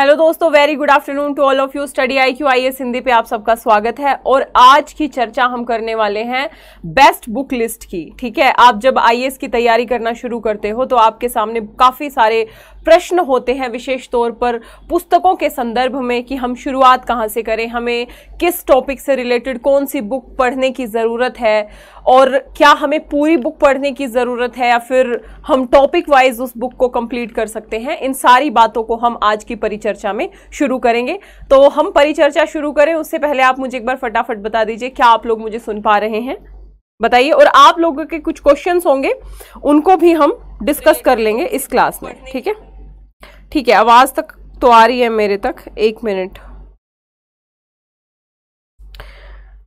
hello दोस्तों very good afternoon to all of you study I Q I S Hindi पे आप सबका स्वागत है और आज की चर्चा हम करने वाले हैं बेस्ट बुक लिस्ट की ठीक है आप जब आई की तैयारी करना शुरू करते हो तो आपके सामने काफ़ी सारे प्रश्न होते हैं विशेष तौर पर पुस्तकों के संदर्भ में कि हम शुरुआत कहाँ से करें हमें किस टॉपिक से रिलेटेड कौन सी बुक पढ़ने की ज़रूरत है और क्या हमें पूरी बुक पढ़ने की ज़रूरत है या फिर हम टॉपिक वाइज उस बुक को कंप्लीट कर सकते हैं इन सारी बातों को हम आज की परीक्षा परिचर्चा में शुरू करेंगे तो हम परिचर्चा शुरू करें उससे पहले आप मुझे एक बार फटाफट बता दीजिए क्या आप लोग मुझे सुन पा रहे हैं बताइए और आप लोगों के कुछ क्वेश्चंस होंगे उनको भी हम डिस्कस कर लेंगे इस क्लास में ठीक है ठीक है आवाज़ तक तो आ रही है मेरे तक एक मिनट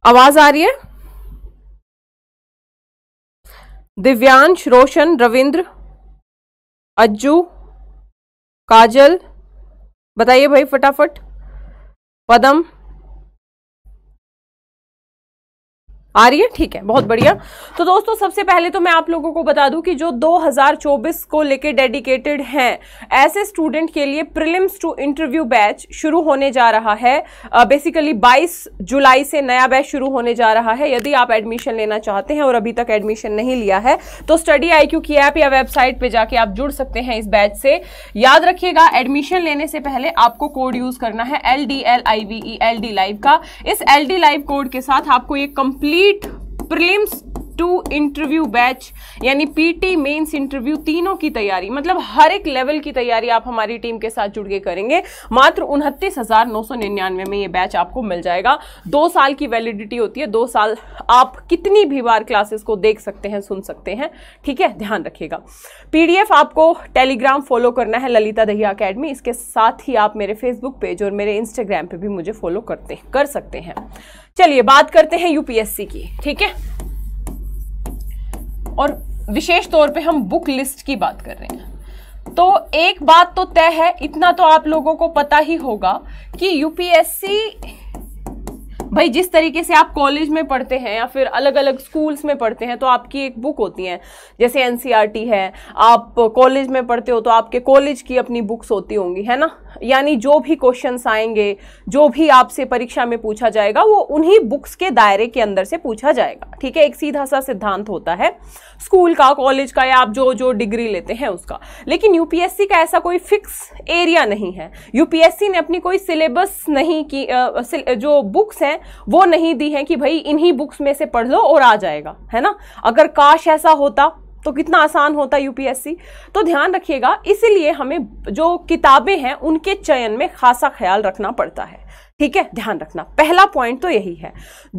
आवाज आ रही है दिव्यांश रोशन रविंद्र अज्जू काजल बताइए भाई फटाफट पदम आ रही है ठीक है बहुत बढ़िया तो दोस्तों सबसे पहले तो मैं आप लोगों को बता दूं कि जो 2024 को लेके डेडिकेटेड हैं ऐसे स्टूडेंट के लिए प्रिलिम्स टू इंटरव्यू बैच शुरू होने जा रहा है बेसिकली uh, 22 जुलाई से नया बैच शुरू होने जा रहा है यदि आप एडमिशन लेना चाहते हैं और अभी तक एडमिशन नहीं लिया है तो स्टडी आई की ऐप या वेबसाइट पर जाके आप जुड़ सकते हैं इस बैच से याद रखिएगा एडमिशन लेने से पहले आपको कोड यूज करना है L D L I V E L D live का इस एल डी लाइव कोड के साथ आपको एक complete neat prelims to interview batch यानी पीटी मेंस इंटरव्यू तीनों की तैयारी मतलब हर एक लेवल की तैयारी आप हमारी टीम के साथ जुड़ के करेंगे मात्र उनतीस हजार नौ सौ निन्यानवे में ये बैच आपको मिल जाएगा दो साल की वैलिडिटी होती है दो साल आप कितनी भी बार क्लासेस को देख सकते हैं सुन सकते हैं ठीक है ध्यान रखिएगा पीडीएफ आपको टेलीग्राम फॉलो करना है ललिता दहिया अकेडमी इसके साथ ही आप मेरे फेसबुक पेज और मेरे इंस्टाग्राम पे भी मुझे फॉलो करते कर सकते हैं चलिए बात करते हैं यूपीएससी की ठीक है और विशेष तौर पे हम बुक लिस्ट की बात कर रहे हैं तो एक बात तो तय है इतना तो आप लोगों को पता ही होगा कि यूपीएससी भाई जिस तरीके से आप कॉलेज में पढ़ते हैं या फिर अलग अलग स्कूल्स में पढ़ते हैं तो आपकी एक बुक होती है जैसे एनसीईआरटी e है आप कॉलेज में पढ़ते हो तो आपके कॉलेज की अपनी बुक्स होती होंगी है ना यानी जो भी क्वेश्चन आएंगे जो भी आपसे परीक्षा में पूछा जाएगा वो उन्हीं बुक्स के दायरे के अंदर से पूछा जाएगा ठीक है एक सीधा सा सिद्धांत होता है स्कूल का कॉलेज का या आप जो जो डिग्री लेते हैं उसका लेकिन यूपीएससी का ऐसा कोई फिक्स एरिया नहीं है यूपीएससी ने अपनी कोई सिलेबस नहीं की जो बुक्स हैं वो नहीं दी है कि भाई इन्हीं बुक्स में से पढ़ लो और आ जाएगा है ना अगर काश ऐसा होता तो कितना आसान होता है यूपीएससी तो ध्यान रखिएगा इसीलिए हमें जो किताबें हैं उनके चयन में खासा ख्याल रखना पड़ता है ठीक है ध्यान रखना पहला पॉइंट तो यही है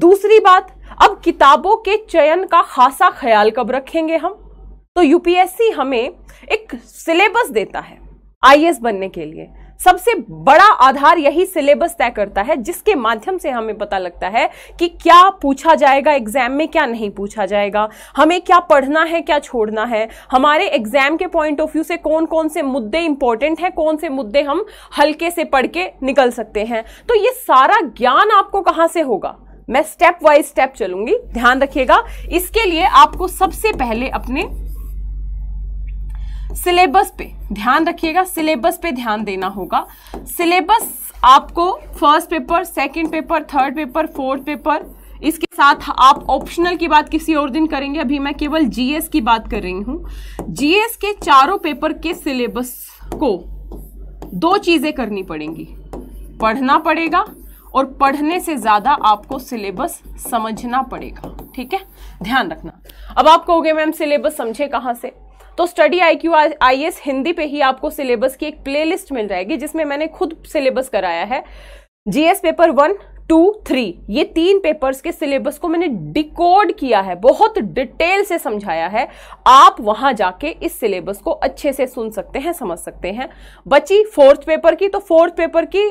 दूसरी बात अब किताबों के चयन का खासा ख्याल कब रखेंगे हम तो यूपीएससी हमें एक सिलेबस देता है आईएएस बनने के लिए सबसे बड़ा आधार यही सिलेबस तय करता है जिसके माध्यम से हमें पता लगता है कि क्या पूछा जाएगा एग्जाम में क्या नहीं पूछा जाएगा हमें क्या पढ़ना है क्या छोड़ना है हमारे एग्जाम के पॉइंट ऑफ व्यू से कौन कौन से मुद्दे इंपॉर्टेंट हैं कौन से मुद्दे हम हल्के से पढ़ के निकल सकते हैं तो ये सारा ज्ञान आपको कहाँ से होगा मैं स्टेप वाइज स्टेप चलूंगी ध्यान रखिएगा इसके लिए आपको सबसे पहले अपने सिलेबस पे ध्यान रखिएगा सिलेबस पे ध्यान देना होगा सिलेबस आपको first paper second paper third paper fourth paper इसके साथ आप ऑप्शनल की बात किसी और दिन करेंगे अभी मैं केवल जीएस की बात कर रही हूँ जीएस के चारों पेपर के सिलेबस को दो चीज़ें करनी पड़ेंगी पढ़ना पड़ेगा और पढ़ने से ज़्यादा आपको सिलेबस समझना पड़ेगा ठीक है ध्यान रखना अब आप कहोगे मैम सिलेबस समझे कहाँ से तो study I Q I S Hindi पे ही आपको सिलेबस की एक प्लेलिस्ट मिल जाएगी जिसमें मैंने खुद सिलेबस कराया है GS paper one two three ये तीन पेपर्स के सिलेबस को मैंने डिकोड किया है बहुत डिटेल से समझाया है आप वहां जाके इस सिलेबस को अच्छे से सुन सकते हैं समझ सकते हैं बची फोर्थ पेपर की तो फोर्थ पेपर की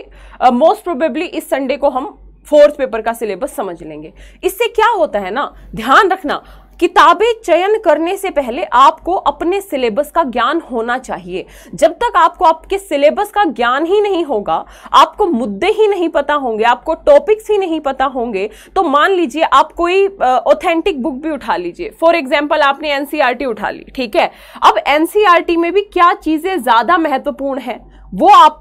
मोस्ट प्रोबेबली इस संडे को हम फोर्थ पेपर का सिलेबस समझ लेंगे इससे क्या होता है ना ध्यान रखना किताबें चयन करने से पहले आपको अपने सिलेबस का ज्ञान होना चाहिए जब तक आपको आपके सिलेबस का ज्ञान ही नहीं होगा आपको मुद्दे ही नहीं पता होंगे आपको टॉपिक्स ही नहीं पता होंगे तो मान लीजिए आप कोई ऑथेंटिक बुक भी उठा लीजिए फॉर एग्जाम्पल आपने एनसीआर e उठा ली ठीक है अब एनसीआर e में भी क्या चीज़ें ज़्यादा महत्वपूर्ण है वो आप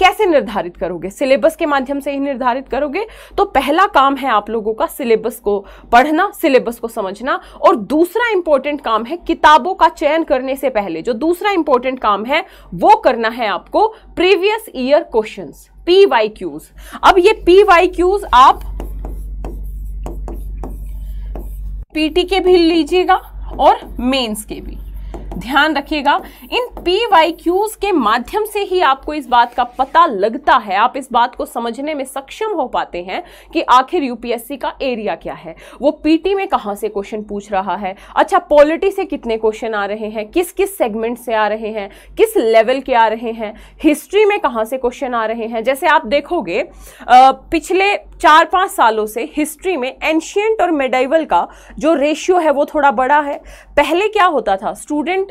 कैसे निर्धारित करोगे सिलेबस के माध्यम से ही निर्धारित करोगे तो पहला काम है आप लोगों का सिलेबस को पढ़ना सिलेबस को समझना और दूसरा इंपॉर्टेंट काम है किताबों का चयन करने से पहले जो दूसरा इंपॉर्टेंट काम है वो करना है आपको previous year question P Y Qs अब ये पी वाई क्यूज आप पीटी के भी लीजिएगा और मेंस के भी ध्यान रखिएगा इन पी वाई क्यूज के माध्यम से ही आपको इस बात का पता लगता है आप इस बात को समझने में सक्षम हो पाते हैं कि आखिर यूपीएससी का एरिया क्या है वो पीटी में कहाँ से क्वेश्चन पूछ रहा है अच्छा पॉलिटी से कितने क्वेश्चन आ रहे हैं किस किस सेगमेंट से आ रहे हैं किस लेवल के आ रहे हैं हिस्ट्री में कहाँ से क्वेश्चन आ रहे हैं जैसे आप देखोगे पिछले चार पाँच सालों से हिस्ट्री में एंशियंट और मेडाइवल का जो रेशियो है वो थोड़ा बड़ा है पहले क्या होता था स्टूडेंट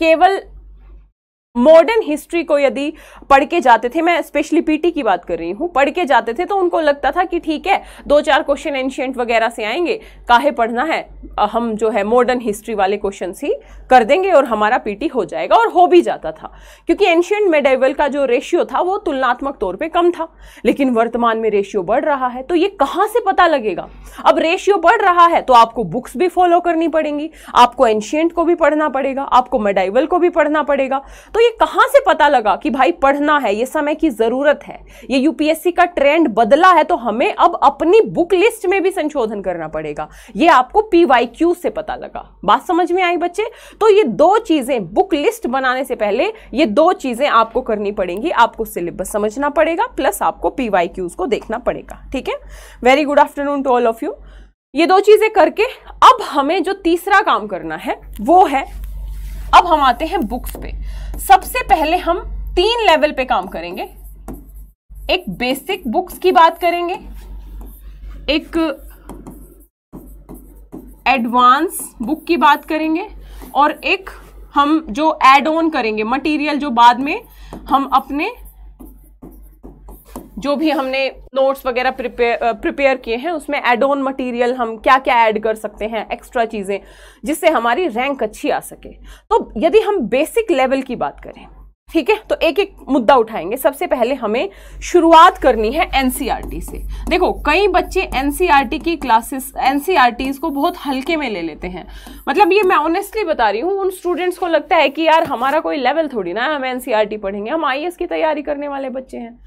केवल मॉडर्न हिस्ट्री को यदि पढ़ के जाते थे मैं स्पेशली पीटी की बात कर रही हूँ पढ़ के जाते थे तो उनको लगता था कि ठीक है दो चार क्वेश्चन एंशियंट वगैरह से आएंगे काहे पढ़ना है हम जो है मॉडर्न हिस्ट्री वाले क्वेश्चन ही कर देंगे और हमारा पीटी हो जाएगा और हो भी जाता था क्योंकि एंशियंट मेडाइवल का जो रेशियो था वो तुलनात्मक तौर पर कम था लेकिन वर्तमान में रेशियो बढ़ रहा है तो ये कहाँ से पता लगेगा अब रेशियो बढ़ रहा है तो आपको बुक्स भी फॉलो करनी पड़ेंगी आपको एंशियंट को भी पढ़ना पड़ेगा आपको मेडाइवल को भी पढ़ना पड़ेगा तो तो ये कहां से पता लगा कि भाई पढ़ना है ये समय की ज़रूरत है ये यूपीएससी का ट्रेंड बदला है तो हमें अब अपनी बुक लिस्ट में भी संशोधन करना पड़ेगा ये आपको पीवाईक्यू से पता लगा बात समझ में आई बच्चे तो ये दो चीज़ें बुक लिस्ट बनाने से पहले ये दो चीज़ें आपको करनी पड़ेंगी आपको सिलेबस समझना पड़ेगा प्लस आपको पीवाईक्यूज को देखना पड़ेगा ठीक है very good afternoon to all of you ये दो चीज़ें करके अब हमें जो तीसरा काम करना है वो है अब हम आते हैं बुक्स पे सबसे पहले हम तीन लेवल पे काम करेंगे एक बेसिक बुक्स की बात करेंगे एक एडवांस बुक की बात करेंगे और एक हम जो एड ऑन करेंगे मटेरियल जो बाद में हम अपने जो भी हमने नोट्स वगैरह प्रिपेयर प्रिपेयर किए हैं उसमें एड ऑन मटीरियल हम क्या क्या ऐड कर सकते हैं एक्स्ट्रा चीज़ें जिससे हमारी रैंक अच्छी आ सके तो यदि हम बेसिक लेवल की बात करें ठीक है तो एक एक मुद्दा उठाएंगे सबसे पहले हमें शुरुआत करनी है एन e से देखो कई बच्चे एन e की क्लासेस एनसीईआरटीज e को बहुत हल्के में ले लेते हैं मतलब ये मैं ऑनेस्टली बता रही हूँ उन स्टूडेंट्स को लगता है कि यार हमारा कोई लेवल थोड़ी ना हम एन पढ़ेंगे हम आई की तैयारी करने वाले बच्चे हैं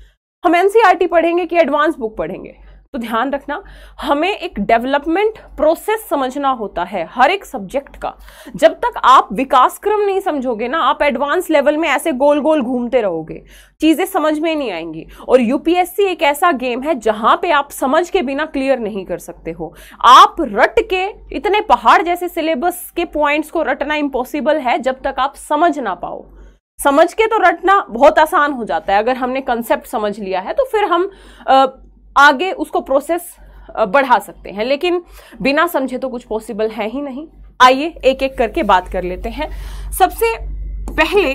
हम एनसीईआरटी e पढ़ेंगे कि एडवांस बुक पढ़ेंगे तो ध्यान रखना हमें एक डेवलपमेंट प्रोसेस समझना होता है हर एक सब्जेक्ट का जब तक आप विकास क्रम नहीं समझोगे ना आप एडवांस लेवल में ऐसे गोल गोल घूमते रहोगे चीज़ें समझ में नहीं आएंगी और यूपीएससी एक ऐसा गेम है जहां पे आप समझ के बिना क्लियर नहीं कर सकते हो आप रट के इतने पहाड़ जैसे सिलेबस के पॉइंट्स को रटना इम्पॉसिबल है जब तक आप समझ ना पाओ समझ के तो रटना बहुत आसान हो जाता है अगर हमने कंसेप्ट समझ लिया है तो फिर हम आगे उसको प्रोसेस बढ़ा सकते हैं लेकिन बिना समझे तो कुछ पॉसिबल है ही नहीं आइए एक एक करके बात कर लेते हैं सबसे पहले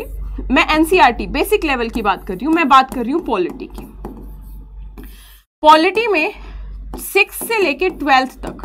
मैं एनसीईआरटी बेसिक लेवल की बात कर रही हूँ मैं बात कर रही हूँ पॉलिटी की पॉलिटी में सिक्स से लेके ट्वेल्थ तक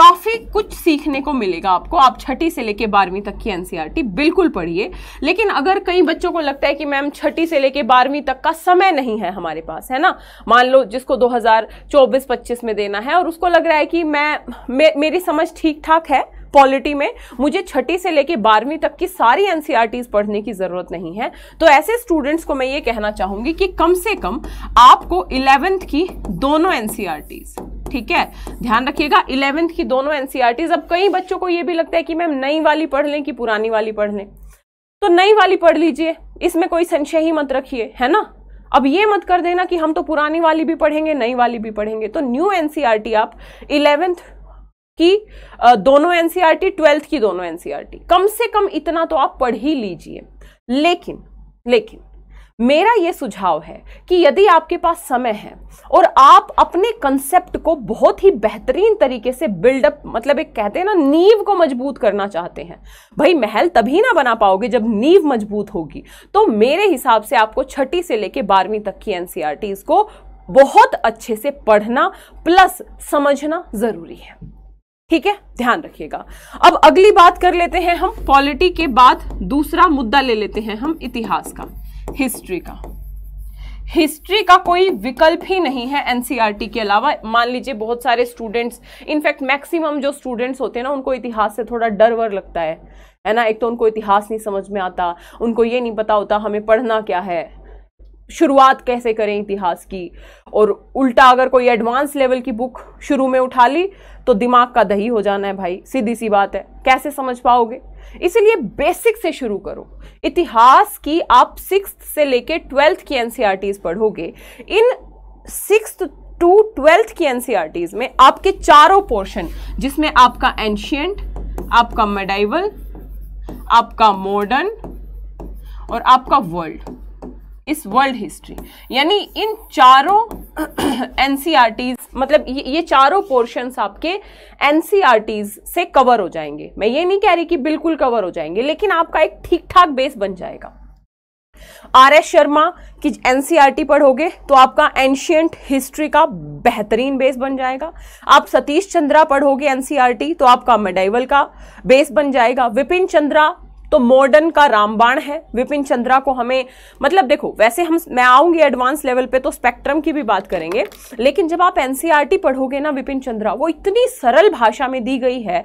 काफ़ी कुछ सीखने को मिलेगा आपको आप छठी से लेके बारहवीं तक की एनसीईआरटी e बिल्कुल पढ़िए लेकिन अगर कई बच्चों को लगता है कि मैम छठी से लेके बारहवीं तक का समय नहीं है हमारे पास है ना मान लो जिसको 2024-25 में देना है और उसको लग रहा है कि मैं मे, मेरी समझ ठीक ठाक है पॉलिटी में मुझे छठी से लेकर बारहवीं तक की सारी एनसीआरटीज e पढ़ने की ज़रूरत नहीं है तो ऐसे स्टूडेंट्स को मैं ये कहना चाहूंगी कि कम से कम आपको इलेवेंथ की दोनों एनसीआरटीज़ e ठीक है ध्यान रखिएगा इलेवेंथ की दोनों एनसीआरटीज e अब कई बच्चों को ये भी लगता है कि मैम नई वाली पढ़ लें कि पुरानी वाली पढ़ लें तो नई वाली पढ़ लीजिए इसमें कोई संशय ही मत रखिए है ना अब ये मत कर देना कि हम तो पुरानी वाली भी पढ़ेंगे नई वाली भी पढ़ेंगे तो न्यू एनसीआरटी आप इलेवेंथ E की दोनों एनसीईआरटी ट्वेल्थ की दोनों एनसीईआरटी कम से कम इतना तो आप पढ़ ही लीजिए लेकिन लेकिन मेरा ये सुझाव है कि यदि आपके पास समय है और आप अपने कंसेप्ट को बहुत ही बेहतरीन तरीके से बिल्डअप मतलब एक कहते हैं ना नींव को मजबूत करना चाहते हैं भाई महल तभी ना बना पाओगे जब नींव मजबूत होगी तो मेरे हिसाब से आपको छठी से लेकर बारहवीं तक की एनसीआरटी e को बहुत अच्छे से पढ़ना प्लस समझना ज़रूरी है ठीक है ध्यान रखिएगा अब अगली बात कर लेते हैं हम पॉलिटी के बाद दूसरा मुद्दा ले लेते हैं हम इतिहास का हिस्ट्री का हिस्ट्री का कोई विकल्प ही नहीं है एनसीईआरटी के अलावा मान लीजिए बहुत सारे स्टूडेंट्स इनफैक्ट मैक्सिमम जो स्टूडेंट्स होते हैं ना उनको इतिहास से थोड़ा डर वर लगता है है ना एक तो उनको इतिहास नहीं समझ में आता उनको ये नहीं पता होता हमें पढ़ना क्या है शुरुआत कैसे करें इतिहास की और उल्टा अगर कोई एडवांस लेवल की बुक शुरू में उठा ली तो दिमाग का दही हो जाना है भाई सीधी सी बात है कैसे समझ पाओगे इसलिए बेसिक से शुरू करो इतिहास की आप सिक्स से लेके ट्वेल्थ की एनसीआर e पढ़ोगे इन सिक्स टू ट्वेल्थ की एनसीआर e में आपके चारों पोर्शन जिसमें आपका एंशियंट आपका मेडाइवल आपका मॉडर्न और आपका वर्ल्ड इस वर्ल्ड हिस्ट्री यानी इन चारों एन e मतलब ये, ये चारों पोर्शंस आपके एन e से कवर हो जाएंगे मैं ये नहीं कह रही कि बिल्कुल कवर हो जाएंगे लेकिन आपका एक ठीक ठाक बेस बन जाएगा आर एस शर्मा की एनसीआरटी e पढ़ोगे तो आपका एंशियंट हिस्ट्री का बेहतरीन बेस बन जाएगा आप सतीश चंद्रा पढ़ोगे एनसीआरटी तो आपका मेडाइवल का बेस बन जाएगा विपिन चंद्रा तो मॉडर्न का रामबाण है विपिन चंद्रा को हमें मतलब देखो वैसे हम मैं आऊंगी एडवांस लेवल पे तो स्पेक्ट्रम की भी बात करेंगे लेकिन जब आप एनसीईआरटी e पढ़ोगे ना विपिन चंद्रा वो इतनी सरल भाषा में दी गई है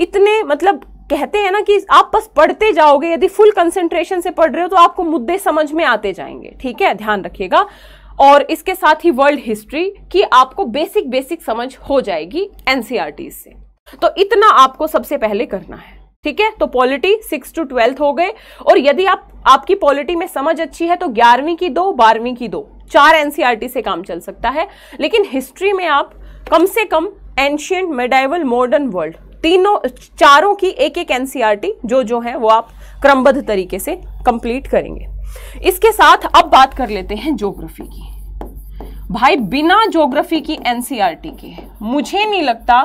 इतने मतलब कहते हैं ना कि आप बस पढ़ते जाओगे यदि फुल कंसेंट्रेशन से पढ़ रहे हो तो आपको मुद्दे समझ में आते जाएंगे ठीक है ध्यान रखिएगा और इसके साथ ही वर्ल्ड हिस्ट्री की आपको बेसिक बेसिक समझ हो जाएगी एनसीआरटी e से तो इतना आपको सबसे पहले करना है ठीक है तो पॉलिटी सिक्स टू ट्वेल्थ हो गए और यदि आप आपकी पॉलिटी में समझ अच्छी है तो ग्यारहवीं की दो बारहवीं की दो चार एनसीईआरटी e से काम चल सकता है लेकिन हिस्ट्री में आप कम से कम एंशियंट मेडाइवल मॉडर्न वर्ल्ड तीनों चारों की एक एक एनसीईआरटी e जो जो है वो आप क्रमबद्ध तरीके से कंप्लीट करेंगे इसके साथ अब बात कर लेते हैं ज्योग्राफी की भाई बिना ज्योग्राफी की एनसीईआरटी e के मुझे नहीं लगता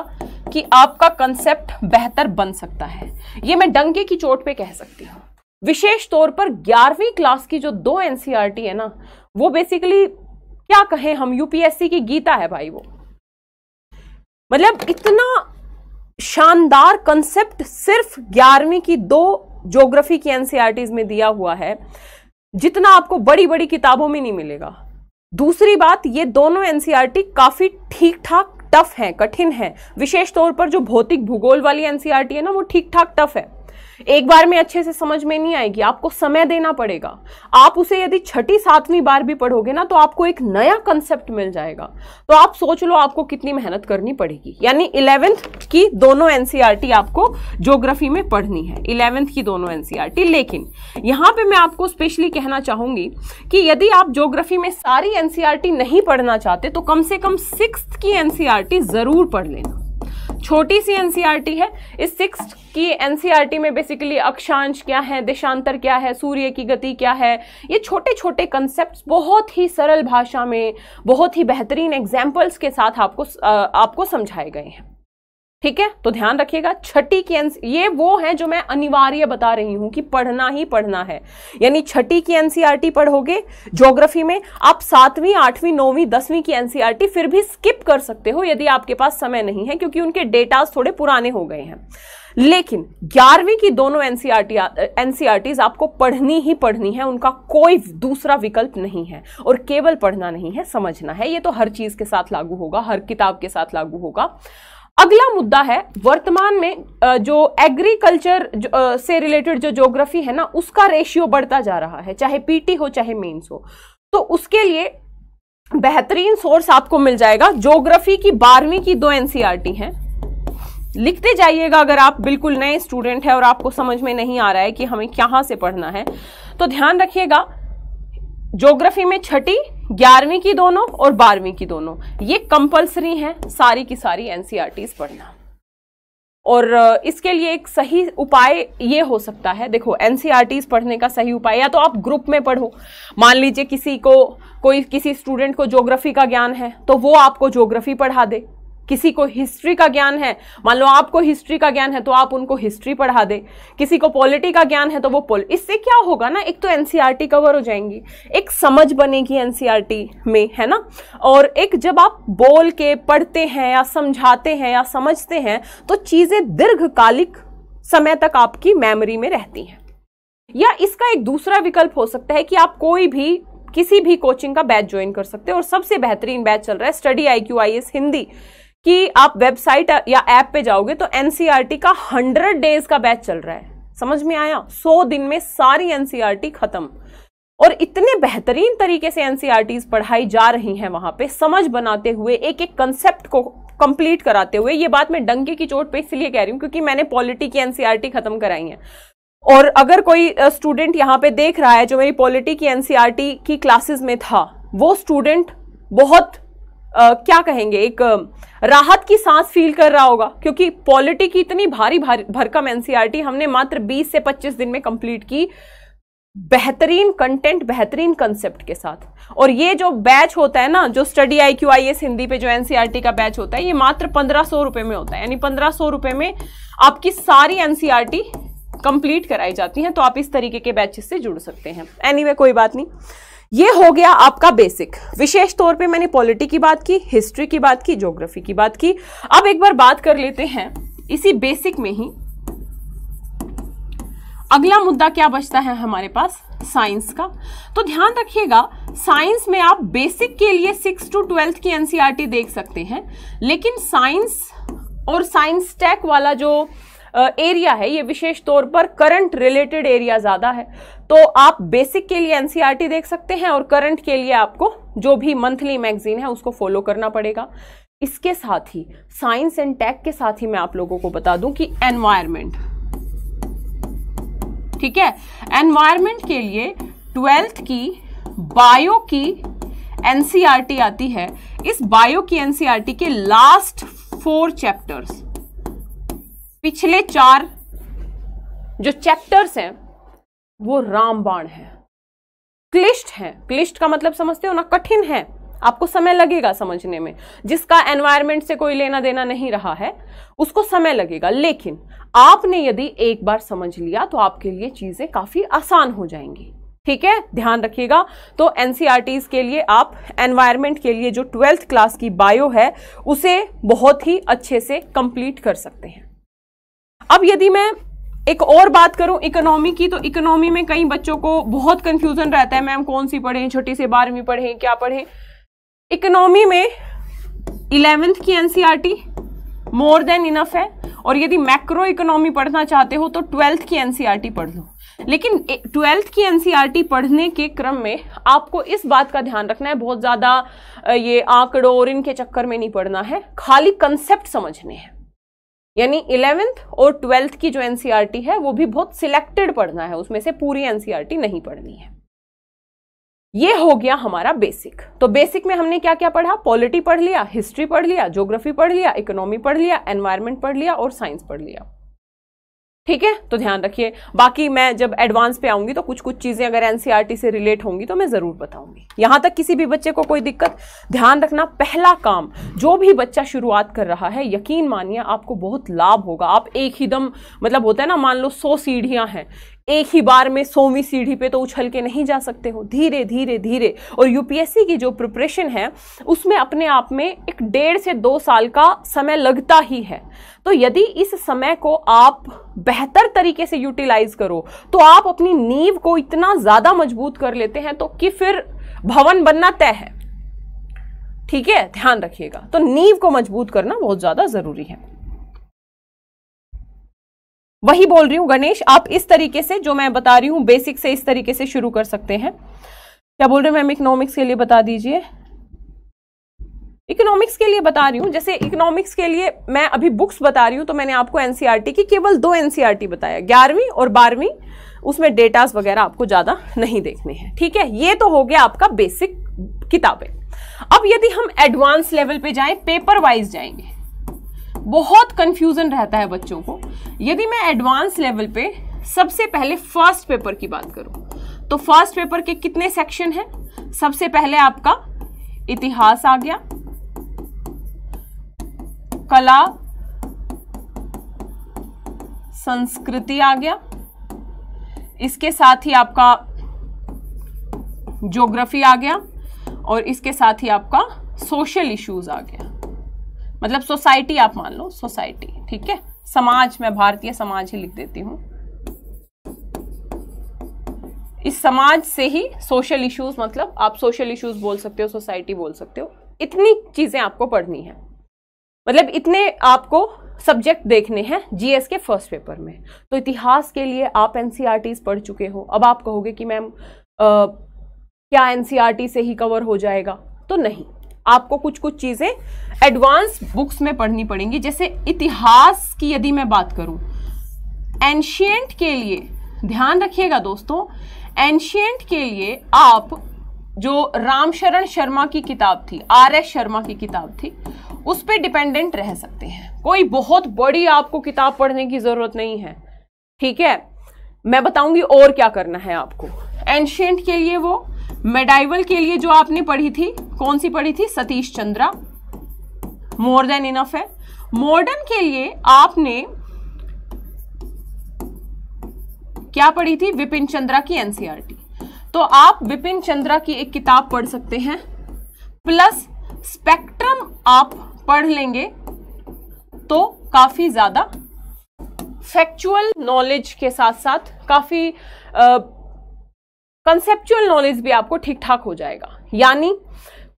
कि आपका कंसेप्ट बेहतर बन सकता है ये मैं डंके की चोट पे कह सकती हूँ विशेष तौर पर ग्यारहवीं क्लास की जो दो एनसीईआरटी e है ना वो बेसिकली क्या कहें हम यूपीएससी की गीता है भाई वो मतलब इतना शानदार कंसेप्ट सिर्फ ग्यारहवीं की दो ज्योग्राफी की एनसीआरटीज e में दिया हुआ है जितना आपको बड़ी बड़ी किताबों में नहीं मिलेगा दूसरी बात ये दोनों एनसीईआरटी e काफ़ी ठीक ठाक टफ हैं कठिन हैं विशेष तौर पर जो भौतिक भूगोल वाली एनसीईआरटी e है ना वो ठीक ठाक टफ है एक बार में अच्छे से समझ में नहीं आएगी आपको समय देना पड़ेगा आप उसे यदि छठी सातवीं बार भी पढ़ोगे ना तो आपको एक नया कंसेप्ट मिल जाएगा तो आप सोच लो आपको कितनी मेहनत करनी पड़ेगी यानी इलेवेंथ की दोनों एनसीईआरटी e आपको ज्योग्राफी में पढ़नी है इलेवेंथ की दोनों एनसीईआरटी e लेकिन यहाँ पर मैं आपको स्पेशली कहना चाहूंगी कि यदि आप ज्योग्राफी में सारी एनसीआरटी e नहीं पढ़ना चाहते तो कम से कम सिक्स की एनसीआरटी ज़रूर पढ़ लेना छोटी सी एनसीईआरटी e है इस सिक्स की एनसीईआरटी e में बेसिकली अक्षांश क्या है देशांतर क्या है सूर्य की गति क्या है ये छोटे छोटे कंसेप्ट बहुत ही सरल भाषा में बहुत ही बेहतरीन एग्जाम्पल्स के साथ आपको आपको समझाए गए हैं ठीक है तो ध्यान रखिएगा छठी की एनसी ये वो है जो मैं अनिवार्य बता रही हूं कि पढ़ना ही पढ़ना है यानी छठी की एनसीईआरटी पढ़ोगे ज्योग्राफी में आप सातवीं आठवीं नौवीं दसवीं की एनसीईआरटी फिर भी स्किप कर सकते हो यदि आपके पास समय नहीं है क्योंकि उनके डेटाज थोड़े पुराने हो गए हैं लेकिन ग्यारहवीं की दोनों एनसीआरटी एनसीआरटीज आपको पढ़नी ही पढ़नी है उनका कोई दूसरा विकल्प नहीं है और केवल पढ़ना नहीं है समझना है ये तो हर चीज के साथ लागू होगा हर किताब के साथ लागू होगा अगला मुद्दा है वर्तमान में जो एग्रीकल्चर से रिलेटेड जो जोग्राफी है ना उसका रेशियो बढ़ता जा रहा है चाहे पीटी हो चाहे मेंस हो तो उसके लिए बेहतरीन सोर्स आपको मिल जाएगा जोग्राफी की बारहवीं की दो एनसीईआरटी e हैं लिखते जाइएगा अगर आप बिल्कुल नए स्टूडेंट हैं और आपको समझ में नहीं आ रहा है कि हमें कहाँ से पढ़ना है तो ध्यान रखिएगा ज्योग्राफी में छठी ग्यारहवीं की दोनों और बारहवीं की दोनों ये कंपलसरी हैं सारी की सारी एनसीईआरटीज e पढ़ना और इसके लिए एक सही उपाय ये हो सकता है देखो एनसीईआरटीज e पढ़ने का सही उपाय या तो आप ग्रुप में पढ़ो मान लीजिए किसी को कोई किसी स्टूडेंट को ज्योग्राफी का ज्ञान है तो वो आपको ज्योग्राफी पढ़ा दे किसी को हिस्ट्री का ज्ञान है मान लो आपको हिस्ट्री का ज्ञान है तो आप उनको हिस्ट्री पढ़ा दें किसी को पॉलिटी का ज्ञान है तो वो पोल इससे क्या होगा ना एक तो एन कवर e हो जाएंगी एक समझ बनेगी एन e में है ना और एक जब आप बोल के पढ़ते हैं या समझाते हैं या समझते हैं तो चीज़ें दीर्घकालिक समय तक आपकी मेमोरी में रहती हैं या इसका एक दूसरा विकल्प हो सकता है कि आप कोई भी किसी भी कोचिंग का बैच ज्वाइन कर सकते हैं और सबसे बेहतरीन बैच चल रहा है study I Q I S Hindi कि आप वेबसाइट या ऐप पे जाओगे तो एनसीईआरटी e का हंड्रेड डेज का बैच चल रहा है समझ में आया सौ दिन में सारी एनसीईआरटी e खत्म और इतने बेहतरीन तरीके से एनसीईआरटीज e पढ़ाई जा रही हैं वहां पे समझ बनाते हुए एक एक कंसेप्ट को कंप्लीट कराते हुए ये बात मैं डंके की चोट पे इसलिए कह रही हूं क्योंकि मैंने पॉलिटी की एनसीईआरटी खत्म कराई है और अगर कोई स्टूडेंट यहां पे देख रहा है जो मेरी पॉलिटी की एनसीईआरटी की क्लासेस में था वो स्टूडेंट बहुत क्या कहेंगे एक राहत की सांस फील कर रहा होगा क्योंकि पॉलिटी की इतनी भारी भार, भरकम एनसीईआरटी e हमने मात्र 20 से 25 दिन में कंप्लीट की बेहतरीन कंटेंट बेहतरीन कंसेप्ट के साथ और ये जो बैच होता है ना जो study I Q I S Hindi पे जो एनसीईआरटी e का बैच होता है ये मात्र पंद्रह सौ रुपए में होता है यानी पंद्रह सौ रुपए में आपकी सारी एनसीईआरटी कंप्लीट e कराई जाती है तो आप इस तरीके के बैचेस से जुड़ सकते हैं एनीवे anyway, कोई बात नहीं ये हो गया आपका बेसिक विशेष तौर पे मैंने पॉलिटी की बात की हिस्ट्री की बात की ज्योग्राफी की बात की अब एक बार बात कर लेते हैं इसी बेसिक में ही अगला मुद्दा क्या बचता है हमारे पास साइंस का तो ध्यान रखिएगा साइंस में आप बेसिक के लिए सिक्स टू ट्वेल्थ की एनसीईआरटी e देख सकते हैं लेकिन साइंस और साइंस टेक वाला जो एरिया है ये विशेष तौर पर करंट रिलेटेड एरिया ज़्यादा है तो आप बेसिक के लिए एनसीईआरटी e देख सकते हैं और करंट के लिए आपको जो भी मंथली मैगजीन है उसको फॉलो करना पड़ेगा इसके साथ ही साइंस एंड टेक के साथ ही मैं आप लोगों को बता दूं कि एनवायरमेंट ठीक है एनवायरमेंट के लिए ट्वेल्थ की बायो की एनसीईआरटी e आती है इस बायो की एनसीईआरटी e के लास्ट फोर चैप्टर्स पिछले चार जो चैप्टर्स हैं वो रामबाण है क्लिष्ट है क्लिष्ट का मतलब समझते हो ना कठिन है आपको समय लगेगा समझने में जिसका एनवायरमेंट से कोई लेना देना नहीं रहा है उसको समय लगेगा लेकिन आपने यदि एक बार समझ लिया तो आपके लिए चीज़ें काफ़ी आसान हो जाएंगी ठीक है ध्यान रखिएगा तो एनसीआरटी e के लिए आप एनवायरमेंट के लिए जो ट्वेल्थ क्लास की बायो है उसे बहुत ही अच्छे से कंप्लीट कर सकते हैं अब यदि मैं एक और बात करूं इकोनॉमी की तो इकोनॉमी में कई बच्चों को बहुत कंफ्यूजन रहता है मैम कौन सी पढ़ें छोटी से बारहवीं पढ़ें क्या पढ़ें इकोनॉमी में इलेवेंथ की एनसीईआरटी मोर देन इनफ है और यदि मैक्रो इकोनॉमी पढ़ना चाहते हो तो ट्वेल्थ की एनसीईआरटी e पढ़ लो लेकिन ट्वेल्थ की एनसीईआरटी e पढ़ने के क्रम में आपको इस बात का ध्यान रखना है बहुत ज़्यादा ये आंकड़ों और इनके चक्कर में नहीं पढ़ना है खाली कंसेप्ट समझने हैं यानी इलेवेंथ और ट्वेल्थ की जो एनसीईआरटी e है वो भी बहुत सिलेक्टेड पढ़ना है उसमें से पूरी एनसीईआरटी e नहीं पढ़नी है ये हो गया हमारा बेसिक तो बेसिक में हमने क्या क्या पढ़ा पॉलिटी पढ़ लिया हिस्ट्री पढ़ लिया ज्योग्राफी पढ़ लिया इकोनॉमी पढ़ लिया एनवायरमेंट पढ़ लिया और साइंस पढ़ लिया ठीक है तो ध्यान रखिए बाकी मैं जब एडवांस पे आऊंगी तो कुछ कुछ चीज़ें अगर एनसीईआरटी e से रिलेट होंगी तो मैं ज़रूर बताऊंगी यहाँ तक किसी भी बच्चे को कोई दिक्कत ध्यान रखना पहला काम जो भी बच्चा शुरुआत कर रहा है यकीन मानिए आपको बहुत लाभ होगा आप एक ही दम मतलब होता है ना मान लो सौ सीढ़ियाँ हैं एक ही बार में सोवीं सीढ़ी पे तो उछल के नहीं जा सकते हो धीरे धीरे धीरे और यूपीएससी की जो प्रिपरेशन है उसमें अपने आप में एक डेढ़ से दो साल का समय लगता ही है तो यदि इस समय को आप बेहतर तरीके से यूटिलाइज करो तो आप अपनी नींव को इतना ज़्यादा मजबूत कर लेते हैं तो कि फिर भवन बनना तय है ठीक है ध्यान रखिएगा तो नींव को मजबूत करना बहुत ज़्यादा ज़रूरी है वही बोल रही हूँ गणेश आप इस तरीके से जो मैं बता रही हूँ बेसिक से इस तरीके से शुरू कर सकते हैं क्या बोल रहे मैम इकोनॉमिक्स के लिए बता दीजिए इकोनॉमिक्स के लिए बता रही हूँ जैसे इकोनॉमिक्स के लिए मैं अभी बुक्स बता रही हूँ तो मैंने आपको टी e की केवल दो एनसीईआरटी e बताया ग्यारहवीं और बारहवीं उसमें डेटास वगैरह आपको ज़्यादा नहीं देखने हैं ठीक है ये तो हो गया आपका बेसिक किताबें अब यदि हम एडवांस लेवल पे जाएं पेपर वाइज जाएंगे बहुत कंफ्यूजन रहता है बच्चों को यदि मैं एडवांस लेवल पे सबसे पहले फर्स्ट पेपर की बात करूं तो फर्स्ट पेपर के कितने सेक्शन हैं सबसे पहले आपका इतिहास आ गया कला संस्कृति आ गया इसके साथ ही आपका ज्योग्राफी आ गया और इसके साथ ही आपका सोशल इश्यूज आ गया मतलब सोसाइटी आप मान लो सोसाइटी ठीक है समाज मैं भारतीय समाज ही लिख देती हूँ इस समाज से ही सोशल इश्यूज मतलब आप सोशल इश्यूज बोल सकते हो सोसाइटी बोल सकते हो इतनी चीजें आपको पढ़नी है मतलब इतने आपको सब्जेक्ट देखने हैं जीएस के फर्स्ट पेपर में तो इतिहास के लिए आप एनसीईआरटीज e पढ़ चुके हो अब आप कहोगे कि मैम क्या एनसीईआरटी e से ही कवर हो जाएगा तो नहीं आपको कुछ कुछ चीज़ें एडवांस बुक्स में पढ़नी पड़ेंगी जैसे इतिहास की यदि मैं बात करूं एंशियंट के लिए ध्यान रखिएगा दोस्तों एंशियंट के लिए आप जो रामशरण शर्मा की किताब थी आर एस शर्मा की किताब थी उस पर डिपेंडेंट रह सकते हैं कोई बहुत बड़ी आपको किताब पढ़ने की ज़रूरत नहीं है ठीक है मैं बताऊंगी और क्या करना है आपको एंशियंट के लिए वो मेडाइवल के लिए जो आपने पढ़ी थी कौन सी पढ़ी थी Satish Chandra more than enough है मॉडर्न के लिए आपने क्या पढ़ी थी विपिन चंद्रा की एनसीआरटी e तो आप विपिन चंद्रा की एक किताब पढ़ सकते हैं प्लस स्पेक्ट्रम आप पढ़ लेंगे तो काफी ज्यादा फैक्चुअल नॉलेज के साथ साथ काफी आ, कंसेप्चुअल नॉलेज भी आपको ठीक ठाक हो जाएगा यानी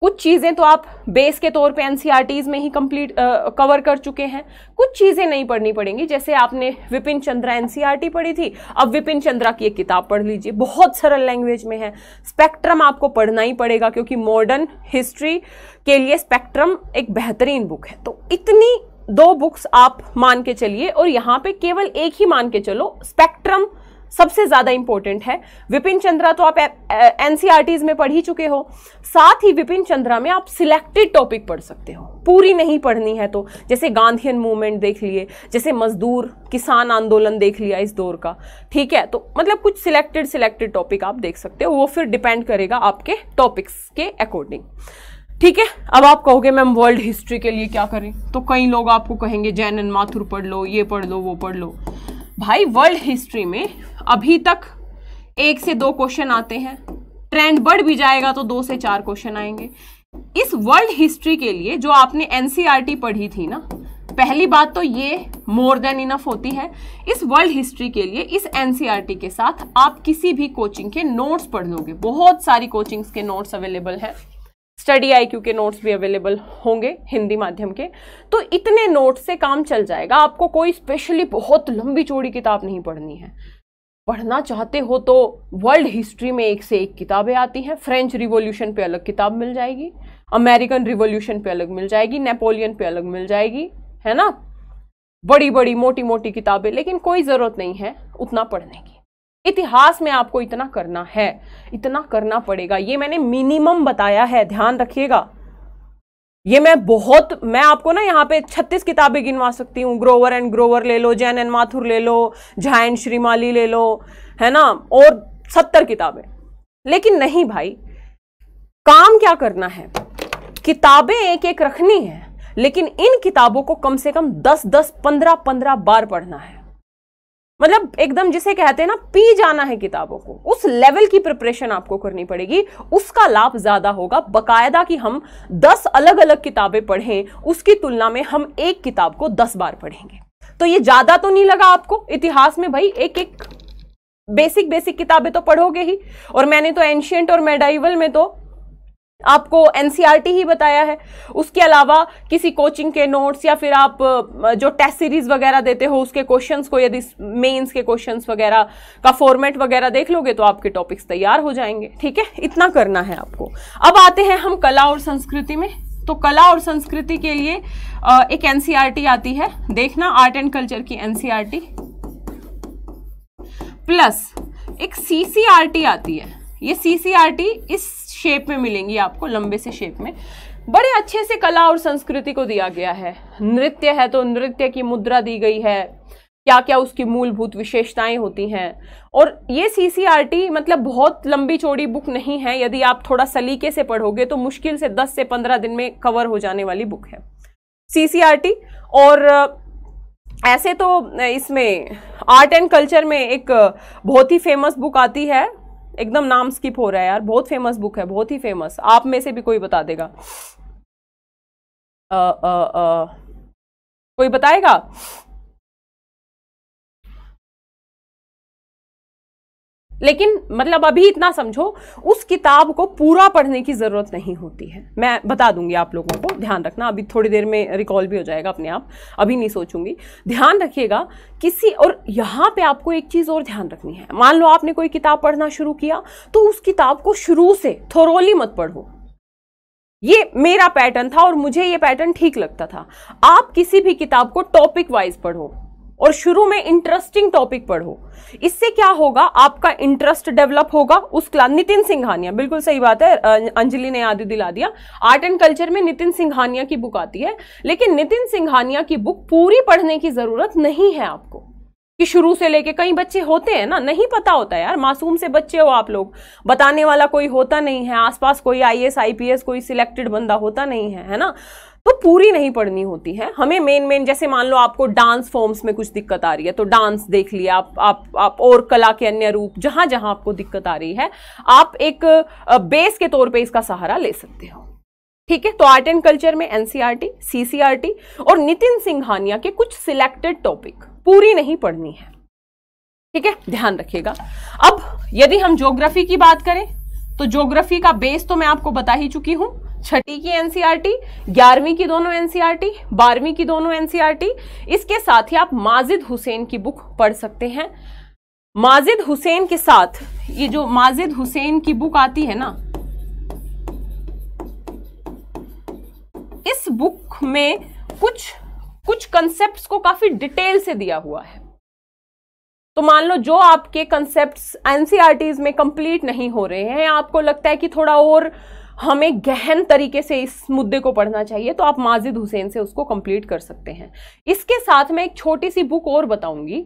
कुछ चीज़ें तो आप बेस के तौर पे एन e में ही कंप्लीट कवर कर चुके हैं कुछ चीज़ें नहीं पढ़नी पड़ेंगी जैसे आपने विपिन चंद्रा एन e पढ़ी थी अब विपिन चंद्रा की एक किताब पढ़ लीजिए बहुत सरल लैंग्वेज में है स्पेक्ट्रम आपको पढ़ना ही पड़ेगा क्योंकि मॉडर्न हिस्ट्री के लिए स्पेक्ट्रम एक बेहतरीन बुक है तो इतनी दो बुक्स आप मान के चलिए और यहाँ पे केवल एक ही मान के चलो स्पेक्ट्रम सबसे ज़्यादा इंपॉर्टेंट है विपिन चंद्रा तो आप एनसीईआरटीज e में पढ़ ही चुके हो साथ ही विपिन चंद्रा में आप सिलेक्टेड टॉपिक पढ़ सकते हो पूरी नहीं पढ़नी है तो जैसे गांधीयन मूवमेंट देख लिए जैसे मजदूर किसान आंदोलन देख लिया इस दौर का ठीक है तो मतलब कुछ सिलेक्टेड सिलेक्टेड टॉपिक आप देख सकते हो वो फिर डिपेंड करेगा आपके टॉपिक्स के अकॉर्डिंग ठीक है अब आप कहोगे मैम वर्ल्ड हिस्ट्री के लिए क्या करें तो कई लोग आपको कहेंगे जैन एंड माथुर पढ़ लो ये पढ़ लो वो पढ़ लो भाई वर्ल्ड हिस्ट्री में अभी तक एक से दो क्वेश्चन आते हैं ट्रेंड बढ़ भी जाएगा तो दो से चार क्वेश्चन आएंगे इस वर्ल्ड हिस्ट्री के लिए जो आपने एनसीईआरटी e पढ़ी थी ना पहली बात तो ये मोर देन इनफ होती है इस वर्ल्ड हिस्ट्री के लिए इस एनसीईआरटी e के साथ आप किसी भी कोचिंग के नोट्स पढ़ लोगे बहुत सारी कोचिंग्स के नोट्स अवेलेबल हैं स्टडी आई के नोट्स भी अवेलेबल होंगे हिंदी माध्यम के तो इतने नोट्स से काम चल जाएगा आपको कोई स्पेशली बहुत लंबी चौड़ी किताब नहीं पढ़नी है पढ़ना चाहते हो तो वर्ल्ड हिस्ट्री में एक से एक किताबें आती हैं फ्रेंच रिवोल्यूशन पे अलग किताब मिल जाएगी अमेरिकन रिवोल्यूशन पे अलग मिल जाएगी नेपोलियन पे अलग मिल जाएगी है ना बड़ी बड़ी मोटी मोटी किताबें लेकिन कोई ज़रूरत नहीं है उतना पढ़ने की इतिहास में आपको इतना करना है इतना करना पड़ेगा ये मैंने मिनिमम बताया है ध्यान रखिएगा ये मैं बहुत मैं आपको ना यहाँ पे 36 किताबें गिनवा सकती हूँ ग्रोवर एंड ग्रोवर ले लो जैन एंड माथुर ले लो झा एंड श्रीमाली ले लो है ना और सत्तर किताबें लेकिन नहीं भाई काम क्या करना है किताबें एक एक रखनी है लेकिन इन किताबों को कम से कम 10 10 15 15 बार पढ़ना है मतलब एकदम जिसे कहते हैं ना पी जाना है किताबों को उस लेवल की प्रिपरेशन आपको करनी पड़ेगी उसका लाभ ज़्यादा होगा बकायदा कि हम दस अलग अलग किताबें पढ़ें उसकी तुलना में हम एक किताब को दस बार पढ़ेंगे तो ये ज़्यादा तो नहीं लगा आपको इतिहास में भाई एक एक बेसिक बेसिक किताबें तो पढ़ोगे ही और मैंने तो एंशियंट और मेडाइवल में तो आपको एनसीईआरटी e ही बताया है उसके अलावा किसी कोचिंग के नोट्स या फिर आप जो टेस्ट सीरीज वगैरह देते हो उसके क्वेश्चंस को यदि मेंस के क्वेश्चंस वगैरह का फॉर्मेट वगैरह देख लोगे तो आपके टॉपिक्स तैयार हो जाएंगे ठीक है इतना करना है आपको अब आते हैं हम कला और संस्कृति में तो कला और संस्कृति के लिए एक एन e आती है देखना आर्ट एंड कल्चर की एन प्लस e एक सी आती है ये सी इस शेप में मिलेंगी आपको लंबे से शेप में बड़े अच्छे से कला और संस्कृति को दिया गया है नृत्य है तो नृत्य की मुद्रा दी गई है क्या क्या उसकी मूलभूत विशेषताएं होती हैं और ये टी मतलब बहुत लंबी चौड़ी बुक नहीं है यदि आप थोड़ा सलीके से पढ़ोगे तो मुश्किल से 10 से 15 दिन में कवर हो जाने वाली बुक है टी और ऐसे तो इसमें आर्ट एंड कल्चर में एक बहुत ही फेमस बुक आती है एकदम नाम स्किप हो रहा है यार बहुत फेमस बुक है बहुत ही फेमस आप में से भी कोई बता देगा आ, आ, आ, कोई बताएगा लेकिन मतलब अभी इतना समझो उस किताब को पूरा पढ़ने की ज़रूरत नहीं होती है मैं बता दूंगी आप लोगों को ध्यान रखना अभी थोड़ी देर में रिकॉल भी हो जाएगा अपने आप अभी नहीं सोचूंगी ध्यान रखिएगा किसी और यहाँ पे आपको एक चीज़ और ध्यान रखनी है मान लो आपने कोई किताब पढ़ना शुरू किया तो उस किताब को शुरू से थोरोली मत पढ़ो ये मेरा पैटर्न था और मुझे ये पैटर्न ठीक लगता था आप किसी भी किताब को टॉपिक वाइज पढ़ो और शुरू में इंटरेस्टिंग टॉपिक पढ़ो इससे क्या होगा आपका इंटरेस्ट डेवलप होगा उस क्लास नितिन सिंघानिया बिल्कुल सही बात है अंजलि ने याद दिला दिया आर्ट एंड कल्चर में नितिन सिंघानिया की बुक आती है लेकिन नितिन सिंघानिया की बुक पूरी पढ़ने की जरूरत नहीं है आपको कि शुरू से लेके कई बच्चे होते हैं ना नहीं पता होता यार मासूम से बच्चे हो आप लोग बताने वाला कोई होता नहीं है आसपास कोई आईएएस आईपीएस कोई सिलेक्टेड बंदा होता नहीं है है ना तो पूरी नहीं पढ़नी होती है हमें मेन मेन जैसे मान लो आपको डांस फॉर्म्स में कुछ दिक्कत आ रही है तो डांस देख लिया आप आप आप और कला के अन्य रूप जहां जहां आपको दिक्कत आ रही है आप एक बेस के तौर पे इसका सहारा ले सकते हो ठीक है तो आर्ट एंड कल्चर में एनसीआरटी सीसीआरटी e e और नितिन सिंघानिया के कुछ सिलेक्टेड टॉपिक पूरी नहीं पढ़नी है ठीक है ध्यान रखिएगा अब यदि हम ज्योग्राफी की बात करें तो ज्योग्राफी का बेस तो मैं आपको बता ही चुकी हूं छठी की एनसीईआरटी e ग्यारहवीं की दोनों एनसीईआरटी e बारहवीं की दोनों एनसीईआरटी e इसके साथ ही आप माजिद हुसैन की बुक पढ़ सकते हैं माजिद हुसैन के साथ ये जो माजिद हुसैन की बुक आती है ना इस बुक में कुछ कुछ कंसेप्ट को काफी डिटेल से दिया हुआ है तो मान लो जो आपके कंसेप्ट एनसीआरटीज में कंप्लीट नहीं हो रहे हैं आपको लगता है कि थोड़ा और हमें गहन तरीके से इस मुद्दे को पढ़ना चाहिए तो आप माजिद हुसैन से उसको कंप्लीट कर सकते हैं इसके साथ मैं एक छोटी सी बुक और बताऊंगी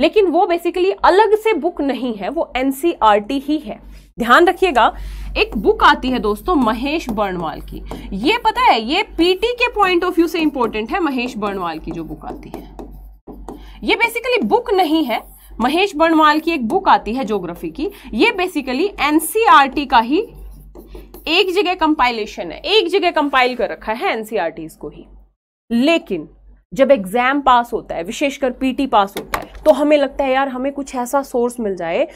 लेकिन वो बेसिकली अलग से बुक नहीं है वो एन e ही है ध्यान रखिएगा एक बुक आती है दोस्तों महेश बर्णवाल की ये पता है ये पीटी के पॉइंट ऑफ व्यू से इंपॉर्टेंट है महेश बर्णवाल की जो बुक आती है ये बेसिकली बुक नहीं है महेश बर्णवाल की एक बुक आती है ज्योग्राफी की ये बेसिकली एनसीआरटी e का ही एक जगह कंपाइलेशन है एक जगह कंपाइल कर रखा है एनसीआरटीज e को ही लेकिन जब एग्जाम पास होता है विशेषकर पीटी पास होता है तो हमें लगता है यार हमें कुछ ऐसा सोर्स मिल जाए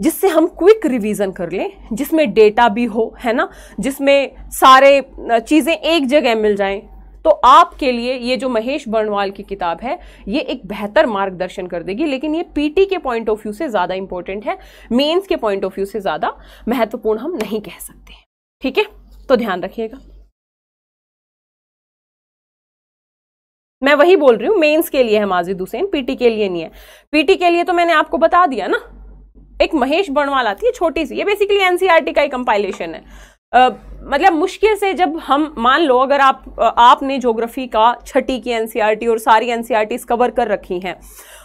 जिससे हम क्विक रिवीजन कर लें जिसमें डेटा भी हो है ना जिसमें सारे चीज़ें एक जगह मिल जाएं तो आपके लिए ये जो महेश बर्णवाल की किताब है ये एक बेहतर मार्गदर्शन कर देगी लेकिन ये पीटी के पॉइंट ऑफ व्यू से ज़्यादा इंपॉर्टेंट है मेंस के पॉइंट ऑफ व्यू से ज़्यादा महत्वपूर्ण हम नहीं कह सकते ठीक है तो ध्यान रखिएगा मैं वही बोल रही हूं मेंस के लिए है माजिद हुसैन पीटी के लिए नहीं है पीटी के लिए तो मैंने आपको बता दिया ना एक महेश बणवाल आती है छोटी सी ये बेसिकली एनसीईआरटी e का ही कंपाइलेशन है आ, मतलब मुश्किल से जब हम मान लो अगर आप आपने ज्योग्राफी का छठी की एनसीईआरटी e और सारी एनसीईआरटीज कवर e कर रखी हैं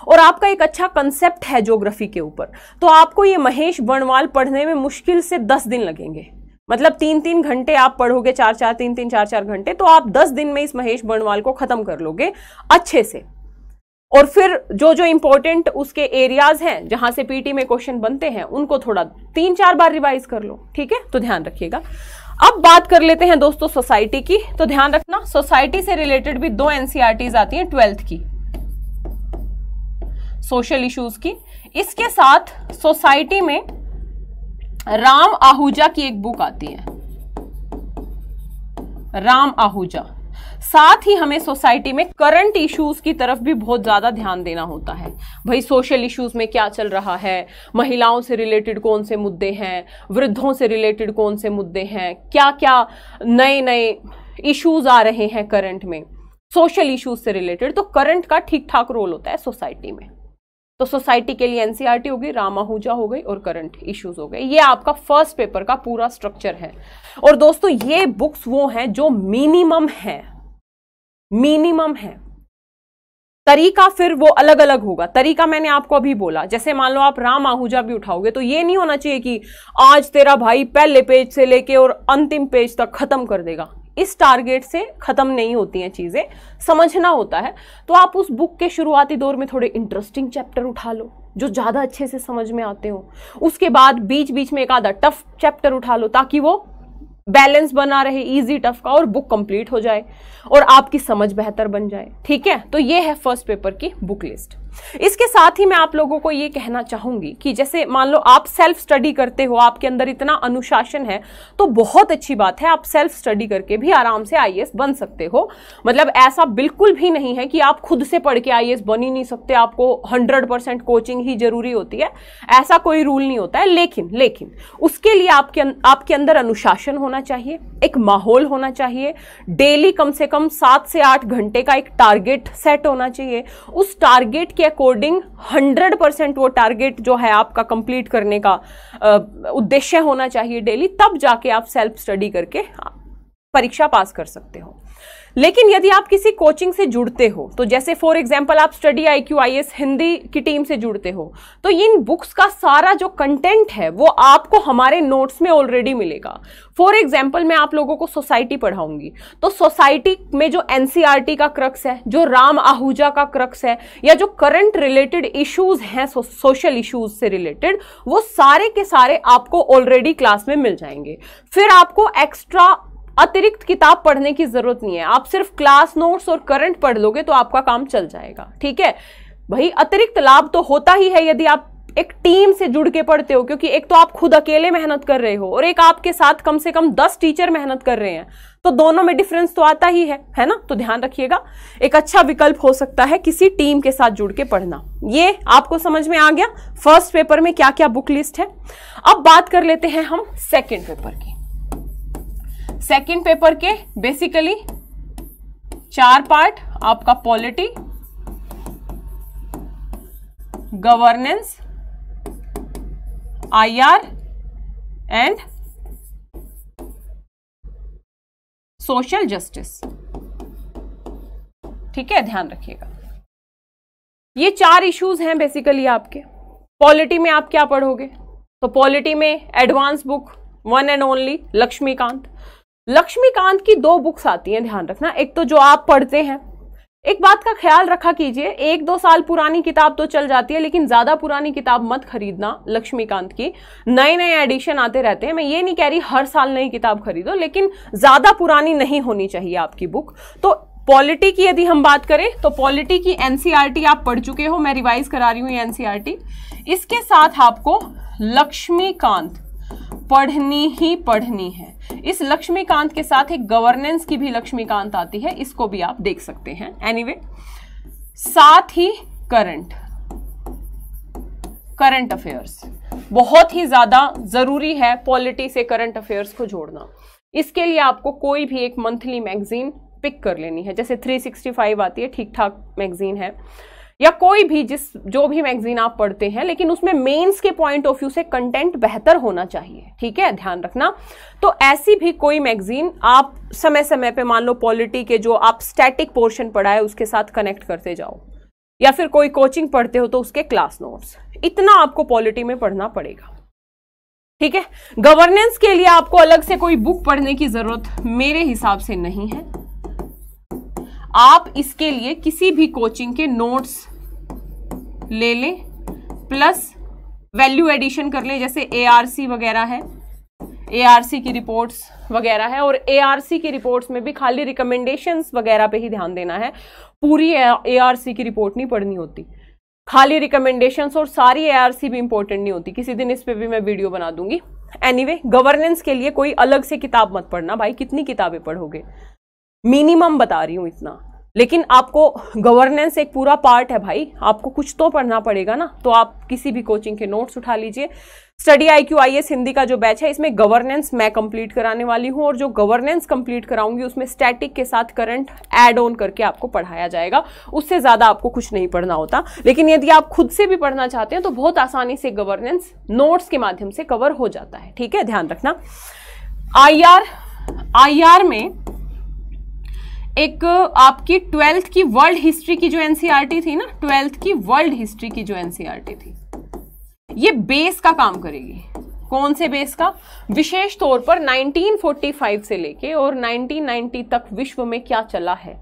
और आपका एक अच्छा कंसेप्ट है ज्योग्राफी के ऊपर तो आपको ये महेश बणवाल पढ़ने में मुश्किल से दस दिन लगेंगे मतलब तीन तीन घंटे आप पढ़ोगे चार चार तीन तीन चार चार घंटे तो आप दस दिन में इस महेश बर्णवाल को खत्म कर लोगे अच्छे से और फिर जो जो इम्पोर्टेंट उसके एरियाज हैं जहां से पीटी में क्वेश्चन बनते हैं उनको थोड़ा तीन चार बार रिवाइज कर लो ठीक है तो ध्यान रखिएगा अब बात कर लेते हैं दोस्तों सोसाइटी की तो ध्यान रखना सोसाइटी से रिलेटेड भी दो एनसीआरटीज e आती हैं ट्वेल्थ की सोशल इश्यूज की इसके साथ सोसाइटी में राम आहूजा की एक बुक आती है राम आहूजा साथ ही हमें सोसाइटी में करंट इश्यूज की तरफ भी बहुत ज़्यादा ध्यान देना होता है भाई सोशल इश्यूज में क्या चल रहा है महिलाओं से रिलेटेड कौन से मुद्दे हैं वृद्धों से रिलेटेड कौन से मुद्दे हैं क्या क्या नए नए इश्यूज आ रहे हैं करंट में सोशल इश्यूज से रिलेटेड तो करंट का ठीक ठाक रोल होता है सोसाइटी में तो सोसाइटी के लिए एनसीईआरटी e हो गई राम आहूजा हो गई और करंट इश्यूज हो गए ये आपका फर्स्ट पेपर का पूरा स्ट्रक्चर है और दोस्तों ये बुक्स वो हैं जो मिनिमम है मिनिमम है तरीका फिर वो अलग अलग होगा तरीका मैंने आपको अभी बोला जैसे मान लो आप राम आहूजा भी उठाओगे तो ये नहीं होना चाहिए कि आज तेरा भाई पहले पेज से लेके और अंतिम पेज तक खत्म कर देगा इस टारगेट से ख़त्म नहीं होती हैं चीज़ें समझना होता है तो आप उस बुक के शुरुआती दौर में थोड़े इंटरेस्टिंग चैप्टर उठा लो जो ज़्यादा अच्छे से समझ में आते हो उसके बाद बीच बीच में एक आधा टफ चैप्टर उठा लो ताकि वो बैलेंस बना रहे इजी टफ का और बुक कंप्लीट हो जाए और आपकी समझ बेहतर बन जाए ठीक है तो ये है फर्स्ट पेपर की बुक लिस्ट इसके साथ ही मैं आप लोगों को ये कहना चाहूंगी कि जैसे मान लो आप सेल्फ स्टडी करते हो आपके अंदर इतना अनुशासन है तो बहुत अच्छी बात है आप सेल्फ स्टडी करके भी आराम से आई बन सकते हो मतलब ऐसा बिल्कुल भी नहीं है कि आप खुद से पढ़ के आई बन ही नहीं सकते आपको हंड्रेड परसेंट कोचिंग ही जरूरी होती है ऐसा कोई रूल नहीं होता है लेकिन लेकिन उसके लिए आपके अं-, आपके अंदर अनुशासन होना चाहिए एक माहौल होना चाहिए डेली कम से कम सात से आठ घंटे का एक टारगेट सेट होना चाहिए उस टारगेट के अकॉर्डिंग 100 परसेंट वो टारगेट जो है आपका कंप्लीट करने का उद्देश्य होना चाहिए डेली तब जाके आप सेल्फ स्टडी करके परीक्षा पास कर सकते हो लेकिन यदि आप किसी कोचिंग से जुड़ते हो तो जैसे फॉर एग्जाम्पल आप study I Q I S Hindi की टीम से जुड़ते हो तो इन बुक्स का सारा जो कंटेंट है वो आपको हमारे नोट्स में ऑलरेडी मिलेगा फॉर एग्जाम्पल मैं आप लोगों को सोसाइटी पढ़ाऊंगी तो सोसाइटी में जो एन e का क्रक्स है जो राम आहूजा का क्रक्स है या जो करंट रिलेटेड इशूज हैं सोशल इशूज से रिलेटेड वो सारे के सारे आपको ऑलरेडी क्लास में मिल जाएंगे फिर आपको एक्स्ट्रा अतिरिक्त किताब पढ़ने की जरूरत नहीं है आप सिर्फ क्लास नोट्स और करंट पढ़ लोगे तो आपका काम चल जाएगा ठीक है भाई अतिरिक्त लाभ तो होता ही है यदि आप एक टीम से जुड़ के पढ़ते हो क्योंकि एक तो आप खुद अकेले मेहनत कर रहे हो और एक आपके साथ कम से कम दस टीचर मेहनत कर रहे हैं तो दोनों में डिफरेंस तो आता ही है है ना तो ध्यान रखिएगा एक अच्छा विकल्प हो सकता है किसी टीम के साथ जुड़ के पढ़ना ये आपको समझ में आ गया फर्स्ट पेपर में क्या क्या बुक लिस्ट है अब बात कर लेते हैं हम सेकेंड पेपर की सेकेंड पेपर के बेसिकली चार पार्ट आपका polity governance IR and social justice ठीक है ध्यान रखिएगा ये चार इश्यूज हैं बेसिकली आपके पॉलिटी में आप क्या पढ़ोगे तो पॉलिटी में advance book one and only Laxmikanth Laxmikanth की दो बुक्स आती हैं ध्यान रखना एक तो जो आप पढ़ते हैं एक बात का ख्याल रखा कीजिए एक दो साल पुरानी किताब तो चल जाती है लेकिन ज़्यादा पुरानी किताब मत खरीदना लक्ष्मीकांत की नए नए एडिशन आते रहते हैं मैं ये नहीं कह रही हर साल नई किताब खरीदो लेकिन ज़्यादा पुरानी नहीं होनी चाहिए आपकी बुक तो पॉलिटी की यदि हम बात करें तो पॉलिटी की एनसीईआरटी आप पढ़ चुके हो मैं रिवाइज करा रही हूँ ये एनसीईआरटी इसके साथ आपको लक्ष्मीकांत पढ़नी ही पढ़नी है इस लक्ष्मीकांत के साथ एक गवर्नेंस की भी लक्ष्मीकांत आती है इसको भी आप देख सकते हैं एनीवे anyway, साथ ही करंट करंट अफेयर्स बहुत ही ज़्यादा ज़रूरी है पॉलिटी से करंट अफेयर्स को जोड़ना इसके लिए आपको कोई भी एक मंथली मैगजीन पिक कर लेनी है जैसे 365 आती है ठीक ठाक मैगजीन है या कोई भी जिस जो भी मैगजीन आप पढ़ते हैं लेकिन उसमें मेंस के पॉइंट ऑफ व्यू से कंटेंट बेहतर होना चाहिए ठीक है ध्यान रखना तो ऐसी भी कोई मैगजीन आप समय समय पे मान लो पॉलिटी के जो आप स्टैटिक पोर्शन पढ़ा है उसके साथ कनेक्ट करते जाओ या फिर कोई कोचिंग पढ़ते हो तो उसके क्लास नोट्स इतना आपको पॉलिटी में पढ़ना पड़ेगा ठीक है गवर्नेंस के लिए आपको अलग से कोई बुक पढ़ने की जरूरत मेरे हिसाब से नहीं है आप इसके लिए किसी भी कोचिंग के नोट्स ले लें प्लस वैल्यू एडिशन कर लें जैसे ए वगैरह है ए की रिपोर्ट्स वगैरह है और ए की रिपोर्ट्स में भी खाली रिकमेंडेशंस वगैरह पे ही ध्यान देना है पूरी ए की रिपोर्ट नहीं पढ़नी होती खाली रिकमेंडेशंस और सारी ए भी इंपॉर्टेंट नहीं होती किसी दिन इस पर भी मैं वीडियो बना दूंगी एनीवे anyway, गवर्नेंस के लिए कोई अलग से किताब मत पढ़ना भाई कितनी किताबें पढ़ोगे मिनिमम बता रही हूँ इतना लेकिन आपको गवर्नेंस एक पूरा पार्ट है भाई आपको कुछ तो पढ़ना पड़ेगा ना तो आप किसी भी कोचिंग के नोट्स उठा लीजिए study I Q I S Hindi का जो बैच है इसमें गवर्नेंस मैं कंप्लीट कराने वाली हूँ और जो गवर्नेंस कंप्लीट कराऊंगी उसमें स्टैटिक के साथ करंट एड ऑन करके आपको पढ़ाया जाएगा उससे ज़्यादा आपको कुछ नहीं पढ़ना होता लेकिन यदि आप खुद से भी पढ़ना चाहते हैं तो बहुत आसानी से गवर्नेंस नोट्स के माध्यम से कवर हो जाता है ठीक है ध्यान रखना आई आर आई आर में एक आपकी ट्वेल्थ की वर्ल्ड हिस्ट्री की जो एनसीईआरटी e थी ना ट्वेल्थ की वर्ल्ड हिस्ट्री की जो एनसीईआरटी e थी ये बेस का काम करेगी कौन से बेस का विशेष तौर पर 1945 से लेके और 1990 तक विश्व में क्या चला है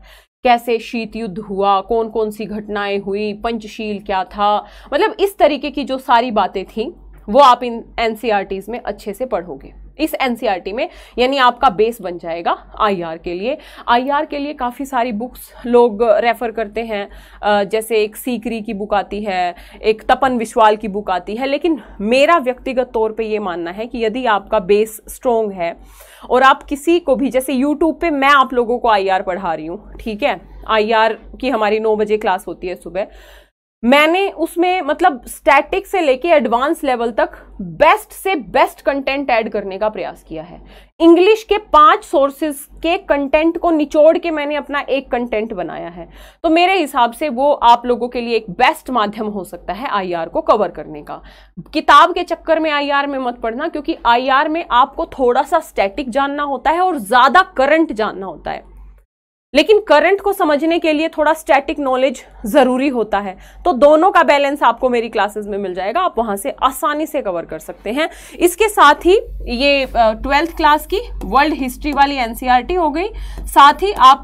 कैसे शीत युद्ध हुआ कौन कौन सी घटनाएं हुई पंचशील क्या था मतलब इस तरीके की जो सारी बातें थी वो आप इन एन e में अच्छे से पढ़ोगे इस एनसीईआरटी e में यानी आपका बेस बन जाएगा आईआर के लिए आईआर के लिए काफ़ी सारी बुक्स लोग रेफ़र करते हैं जैसे एक सीकरी की बुक आती है एक तपन विश्वाल की बुक आती है लेकिन मेरा व्यक्तिगत तौर पे ये मानना है कि यदि आपका बेस स्ट्रोंग है और आप किसी को भी जैसे यूट्यूब पे मैं आप लोगों को आईआर पढ़ा रही हूँ ठीक है आईआर की हमारी नौ बजे क्लास होती है सुबह मैंने उसमें मतलब स्टैटिक से लेके एडवांस लेवल तक बेस्ट से बेस्ट कंटेंट ऐड करने का प्रयास किया है इंग्लिश के पांच सोर्सेज के कंटेंट को निचोड़ के मैंने अपना एक कंटेंट बनाया है तो मेरे हिसाब से वो आप लोगों के लिए एक बेस्ट माध्यम हो सकता है आई को कवर करने का किताब के चक्कर में आई में मत पढ़ना क्योंकि आई में आपको थोड़ा सा स्टैटिक जानना होता है और ज़्यादा करंट जानना होता है लेकिन करंट को समझने के लिए थोड़ा स्टैटिक नॉलेज ज़रूरी होता है तो दोनों का बैलेंस आपको मेरी क्लासेस में मिल जाएगा आप वहां से आसानी से कवर कर सकते हैं इसके साथ ही ये ट्वेल्थ क्लास की वर्ल्ड हिस्ट्री वाली एनसीईआरटी e हो गई साथ ही आप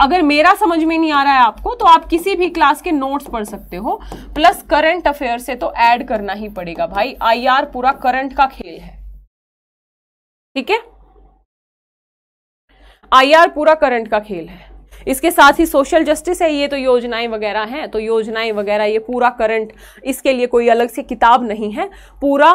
अगर मेरा समझ में नहीं आ रहा है आपको तो आप किसी भी क्लास के नोट्स पढ़ सकते हो प्लस करंट अफेयर से तो ऐड करना ही पड़ेगा भाई आईआर पूरा करंट का खेल है ठीक है आईआर पूरा करंट का खेल है इसके साथ ही सोशल जस्टिस है ये तो योजनाएं वगैरह हैं तो योजनाएं वगैरह ये पूरा करंट इसके लिए कोई अलग से किताब नहीं है पूरा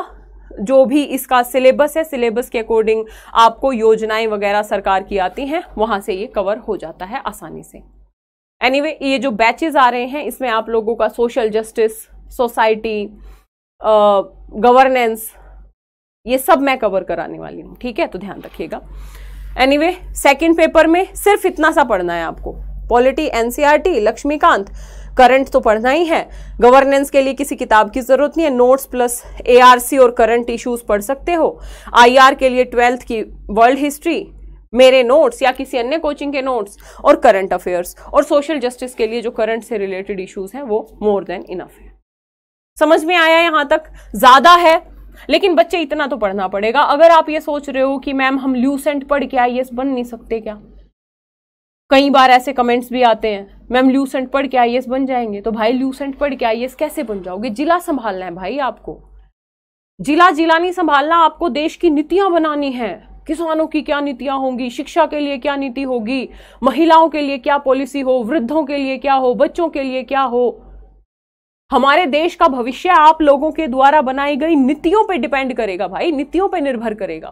जो भी इसका सिलेबस है सिलेबस के अकॉर्डिंग आपको योजनाएं वगैरह सरकार की आती हैं वहां से ये कवर हो जाता है आसानी से एनीवे anyway, ये जो बैचेज आ रहे हैं इसमें आप लोगों का सोशल जस्टिस सोसाइटी गवर्नेंस ये सब मैं कवर कराने वाली हूँ ठीक है तो ध्यान रखिएगा एनीवे सेकेंड पेपर में सिर्फ इतना सा पढ़ना है आपको पॉलिटी एनसीईआरटी लक्ष्मीकांत करंट तो पढ़ना ही है गवर्नेंस के लिए किसी किताब की जरूरत नहीं है नोट्स प्लस एआरसी और करंट इश्यूज पढ़ सकते हो आईआर के लिए ट्वेल्थ की वर्ल्ड हिस्ट्री मेरे नोट्स या किसी अन्य कोचिंग के नोट्स और करंट अफेयर्स और सोशल जस्टिस के लिए जो करंट से रिलेटेड इश्यूज हैं वो मोर देन इनफ है समझ में आया यहाँ तक ज़्यादा है लेकिन बच्चे इतना तो पढ़ना पड़ेगा अगर आप ये सोच रहे हो कि मैम हम ल्यूसेंट पढ़ के आई बन नहीं सकते क्या कई बार ऐसे कमेंट्स भी आते हैं मैम ल्यूसेंट पढ़ के आई बन जाएंगे तो भाई ल्यूसेंट पढ़ के आई कैसे बन जाओगे जिला संभालना है भाई आपको जिला जिला नहीं संभालना आपको देश की नीतियां बनानी है किसानों की क्या नीतियां होंगी शिक्षा के लिए क्या नीति होगी महिलाओं के लिए क्या पॉलिसी हो वृद्धों के लिए क्या हो बच्चों के लिए क्या हो हमारे देश का भविष्य आप लोगों के द्वारा बनाई गई नीतियों पे डिपेंड करेगा भाई नीतियों पे निर्भर करेगा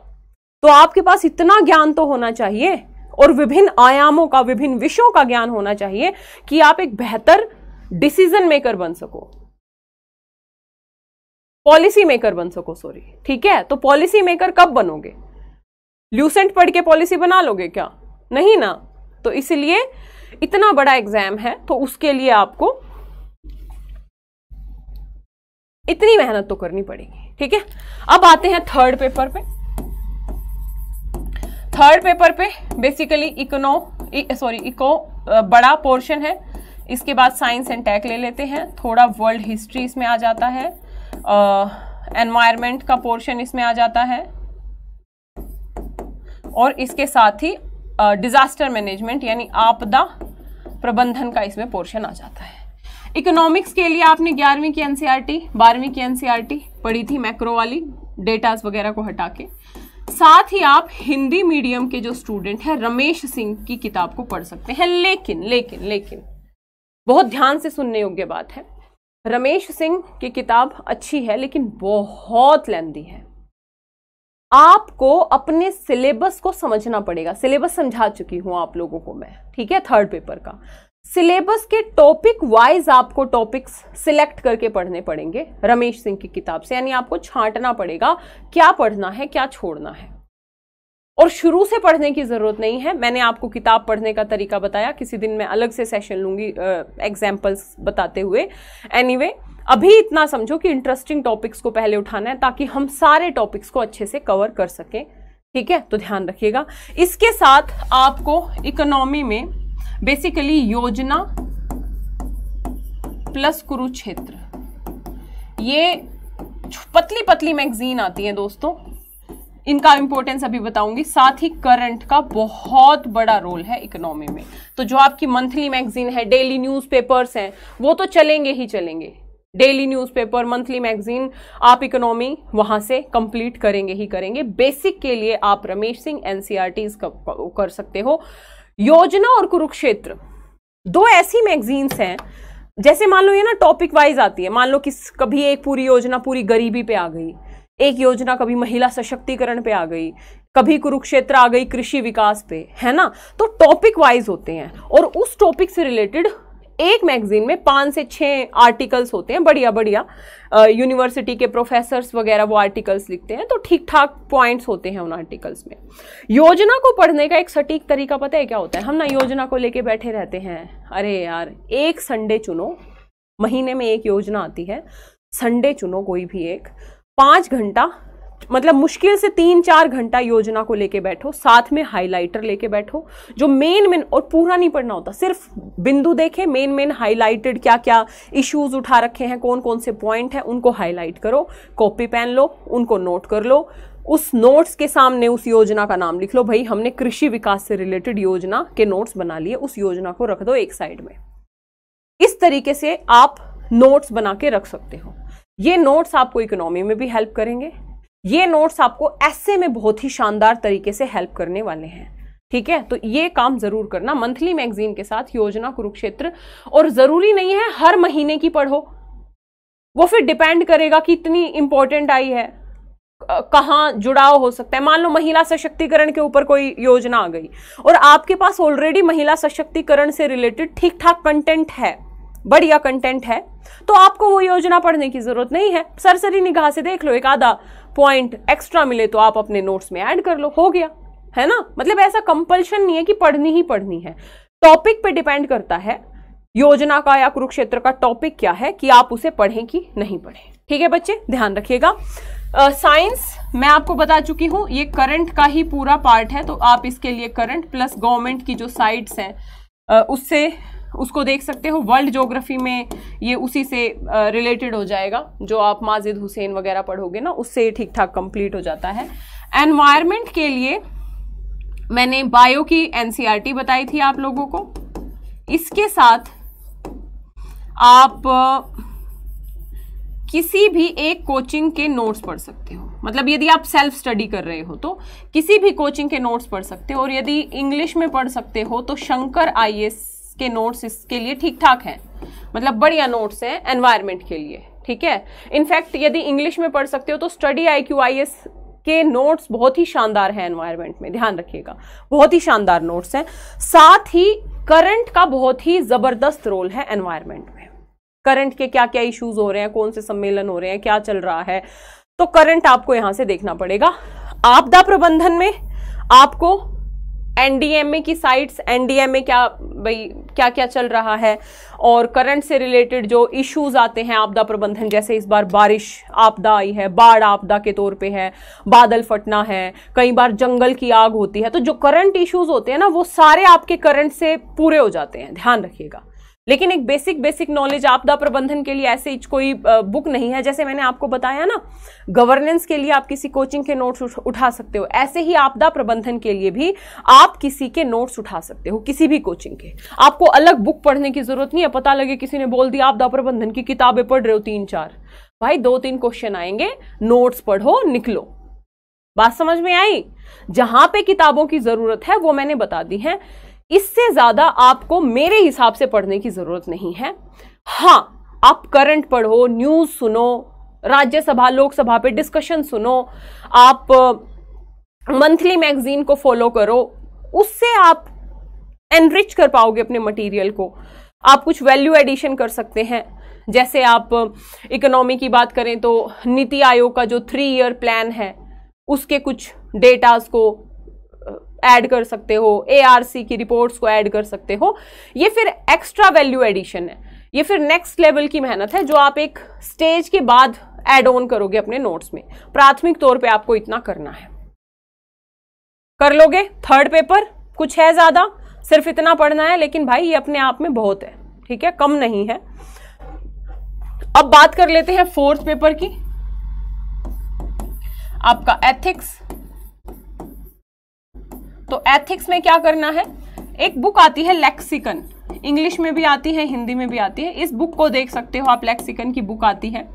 तो आपके पास इतना ज्ञान तो होना चाहिए और विभिन्न आयामों का विभिन्न विषयों का ज्ञान होना चाहिए कि आप एक बेहतर डिसीजन मेकर बन सको पॉलिसी मेकर बन सको सॉरी ठीक है तो पॉलिसी मेकर कब बनोगे ल्यूसेंट पढ़ के पॉलिसी बना लोगे क्या नहीं ना तो इसलिए इतना बड़ा एग्जाम है तो उसके लिए आपको इतनी मेहनत तो करनी पड़ेगी ठीक है अब आते हैं थर्ड पेपर पे थर्ड पेपर पे बेसिकली इकोनो सॉरी इको बड़ा पोर्शन है इसके बाद साइंस एंड टैक ले लेते हैं थोड़ा वर्ल्ड हिस्ट्री इसमें आ जाता है एनवायरमेंट का पोर्शन इसमें आ जाता है और इसके साथ ही डिज़ास्टर मैनेजमेंट यानी आपदा प्रबंधन का इसमें पोर्शन आ जाता है इकोनॉमिक्स के लिए आपने ग्यारहवीं की टी e बारहवीं की टी e पढ़ी थी मैक्रो वाली डेटास वगैरह को हटा के साथ ही आप हिंदी मीडियम के जो स्टूडेंट हैं रमेश सिंह की किताब को पढ़ सकते हैं लेकिन लेकिन लेकिन बहुत ध्यान से सुनने योग्य बात है रमेश सिंह की किताब अच्छी है लेकिन बहुत लेंदी है आपको अपने सिलेबस को समझना पड़ेगा सिलेबस समझा चुकी हूँ आप लोगों को मैं ठीक है थर्ड पेपर का सिलेबस के टॉपिक वाइज आपको टॉपिक्स सिलेक्ट करके पढ़ने पड़ेंगे रमेश सिंह की किताब से यानी आपको छांटना पड़ेगा क्या पढ़ना है क्या छोड़ना है और शुरू से पढ़ने की ज़रूरत नहीं है मैंने आपको किताब पढ़ने का तरीका बताया किसी दिन मैं अलग से सेशन लूंगी एग्जाम्पल्स बताते हुए एनी anyway, अभी इतना समझो कि इंटरेस्टिंग टॉपिक्स को पहले उठाना है ताकि हम सारे टॉपिक्स को अच्छे से कवर कर सकें ठीक है तो ध्यान रखिएगा इसके साथ आपको इकोनॉमी में बेसिकली योजना प्लस कुरुक्षेत्र ये पतली पतली मैगजीन आती है दोस्तों इनका इंपॉर्टेंस अभी बताऊंगी साथ ही करंट का बहुत बड़ा रोल है इकोनॉमी में तो जो आपकी मंथली मैगजीन है डेली न्यूज़पेपर्स हैं वो तो चलेंगे ही चलेंगे डेली न्यूज़पेपर मंथली मैगजीन आप इकोनॉमी वहां से कंप्लीट करेंगे ही करेंगे बेसिक के लिए आप रमेश सिंह एन का कर सकते हो योजना और कुरुक्षेत्र दो ऐसी मैगजीन्स हैं जैसे मान लो ये ना टॉपिक वाइज आती है मान लो कि कभी एक पूरी योजना पूरी गरीबी पे आ गई एक योजना कभी महिला सशक्तिकरण पे आ गई कभी कुरुक्षेत्र आ गई कृषि विकास पे है ना तो टॉपिक वाइज होते हैं और उस टॉपिक से रिलेटेड एक मैगजीन में पाँच से छः आर्टिकल्स होते हैं बढ़िया बढ़िया यूनिवर्सिटी के प्रोफेसर्स वगैरह वो आर्टिकल्स लिखते हैं तो ठीक ठाक पॉइंट्स होते हैं उन आर्टिकल्स में योजना को पढ़ने का एक सटीक तरीका पता है क्या होता है हम ना योजना को लेके बैठे रहते हैं अरे यार एक संडे चुनो महीने में एक योजना आती है संडे चुनो कोई भी एक पाँच घंटा मतलब मुश्किल से तीन चार घंटा योजना को लेके बैठो साथ में हाइलाइटर लेके बैठो जो मेन मेन और पूरा नहीं पढ़ना होता सिर्फ बिंदु देखे मेन मेन हाइलाइटेड क्या क्या इश्यूज उठा रखे हैं कौन कौन से पॉइंट हैं उनको हाईलाइट करो कॉपी पेन लो उनको नोट कर लो उस नोट्स के सामने उस योजना का नाम लिख लो भाई हमने कृषि विकास से रिलेटेड योजना के नोट्स बना लिए उस योजना को रख दो एक साइड में इस तरीके से आप नोट्स बना के रख सकते हो ये नोट्स आपको इकोनॉमी में भी हेल्प करेंगे ये नोट्स आपको ऐसे में बहुत ही शानदार तरीके से हेल्प करने वाले हैं ठीक है तो ये काम जरूर करना मंथली मैगजीन के साथ योजना कुरुक्षेत्र और जरूरी नहीं है हर महीने की पढ़ो वो फिर डिपेंड करेगा कि इतनी इंपॉर्टेंट आई है कहाँ जुड़ाव हो सकता है मान लो महिला सशक्तिकरण के ऊपर कोई योजना आ गई और आपके पास ऑलरेडी महिला सशक्तिकरण से रिलेटेड ठीक ठाक कंटेंट है बढ़िया कंटेंट है तो आपको वो योजना पढ़ने की ज़रूरत नहीं है सरसरी निगाह से देख लो एक आधा पॉइंट एक्स्ट्रा मिले तो आप अपने नोट्स में ऐड कर लो हो गया है ना मतलब ऐसा कंपल्शन नहीं है कि पढ़नी ही पढ़नी है टॉपिक पे डिपेंड करता है योजना का या कुरुक्षेत्र का टॉपिक क्या है कि आप उसे पढ़ें कि नहीं पढ़ें ठीक है बच्चे ध्यान रखिएगा साइंस uh, मैं आपको बता चुकी हूँ ये करंट का ही पूरा पार्ट है तो आप इसके लिए करंट प्लस गवर्नमेंट की जो साइट्स हैं uh, उससे उसको देख सकते हो वर्ल्ड जोग्राफी में ये उसी से रिलेटेड हो जाएगा जो आप माजिद हुसैन वगैरह पढ़ोगे ना उससे ठीक ठाक कंप्लीट हो जाता है एनवायरमेंट के लिए मैंने बायो की एनसीईआरटी e बताई थी आप लोगों को इसके साथ आप किसी भी एक कोचिंग के नोट्स पढ़ सकते हो मतलब यदि आप सेल्फ स्टडी कर रहे हो तो किसी भी कोचिंग के नोट्स पढ़ सकते हो और यदि इंग्लिश में पढ़ सकते हो तो शंकर आई एस के नोट्स इसके लिए ठीक ठाक हैं मतलब बढ़िया नोट्स हैं एनवायरमेंट के लिए ठीक है इनफैक्ट यदि इंग्लिश में पढ़ सकते हो तो study I Q I S के नोट्स बहुत ही शानदार हैं एनवायरमेंट में ध्यान रखिएगा बहुत ही शानदार नोट्स हैं साथ ही करंट का बहुत ही ज़बरदस्त रोल है एनवायरमेंट में करंट के क्या क्या इश्यूज हो रहे हैं कौन से सम्मेलन हो रहे हैं क्या चल रहा है तो करंट आपको यहाँ से देखना पड़ेगा आपदा प्रबंधन में आपको एनडीएमए की साइट्स एनडीएमए क्या भाई क्या क्या चल रहा है और करंट से रिलेटेड जो इश्यूज आते हैं आपदा प्रबंधन जैसे इस बार बारिश आपदा आई है बाढ़ आपदा के तौर पे है बादल फटना है कई बार जंगल की आग होती है तो जो करंट इश्यूज होते हैं ना वो सारे आपके करंट से पूरे हो जाते हैं ध्यान रखिएगा लेकिन एक बेसिक बेसिक नॉलेज आपदा प्रबंधन के लिए ऐसे कोई बुक नहीं है जैसे मैंने आपको बताया ना गवर्नेंस के लिए आप किसी कोचिंग के नोट्स उठा सकते हो ऐसे ही आपदा प्रबंधन के लिए भी आप किसी के नोट्स उठा सकते हो किसी भी कोचिंग के आपको अलग बुक पढ़ने की जरूरत नहीं है पता लगे किसी ने बोल दिया आपदा प्रबंधन की किताबें पढ़ रहे हो तीन चार भाई दो तीन क्वेश्चन आएंगे नोट्स पढ़ो निकलो बात समझ में आई जहां पे किताबों की जरूरत है वो मैंने बता दी है इससे ज़्यादा आपको मेरे हिसाब से पढ़ने की ज़रूरत नहीं है हाँ आप करंट पढ़ो न्यूज़ सुनो राज्यसभा लोकसभा पे डिस्कशन सुनो आप मंथली मैगजीन को फॉलो करो उससे आप एनरिच कर पाओगे अपने मटेरियल को आप कुछ वैल्यू एडिशन कर सकते हैं जैसे आप इकोनॉमी की बात करें तो नीति आयोग का जो थ्री ईयर प्लान है उसके कुछ डेटास को ऐड कर सकते हो ए की रिपोर्ट्स को ऐड कर सकते हो ये फिर एक्स्ट्रा वैल्यू एडिशन है ये फिर नेक्स्ट लेवल की मेहनत है जो आप एक स्टेज के बाद एड ऑन करोगे अपने नोट्स में प्राथमिक तौर पे आपको इतना करना है कर लोगे थर्ड पेपर कुछ है ज़्यादा सिर्फ इतना पढ़ना है लेकिन भाई ये अपने आप में बहुत है ठीक है कम नहीं है अब बात कर लेते हैं फोर्थ पेपर की आपका एथिक्स तो एथिक्स में क्या करना है एक बुक आती है लेक्सिकन इंग्लिश में भी आती है हिंदी में भी आती है इस बुक को देख सकते हो आप लेक्सिकन की बुक आती है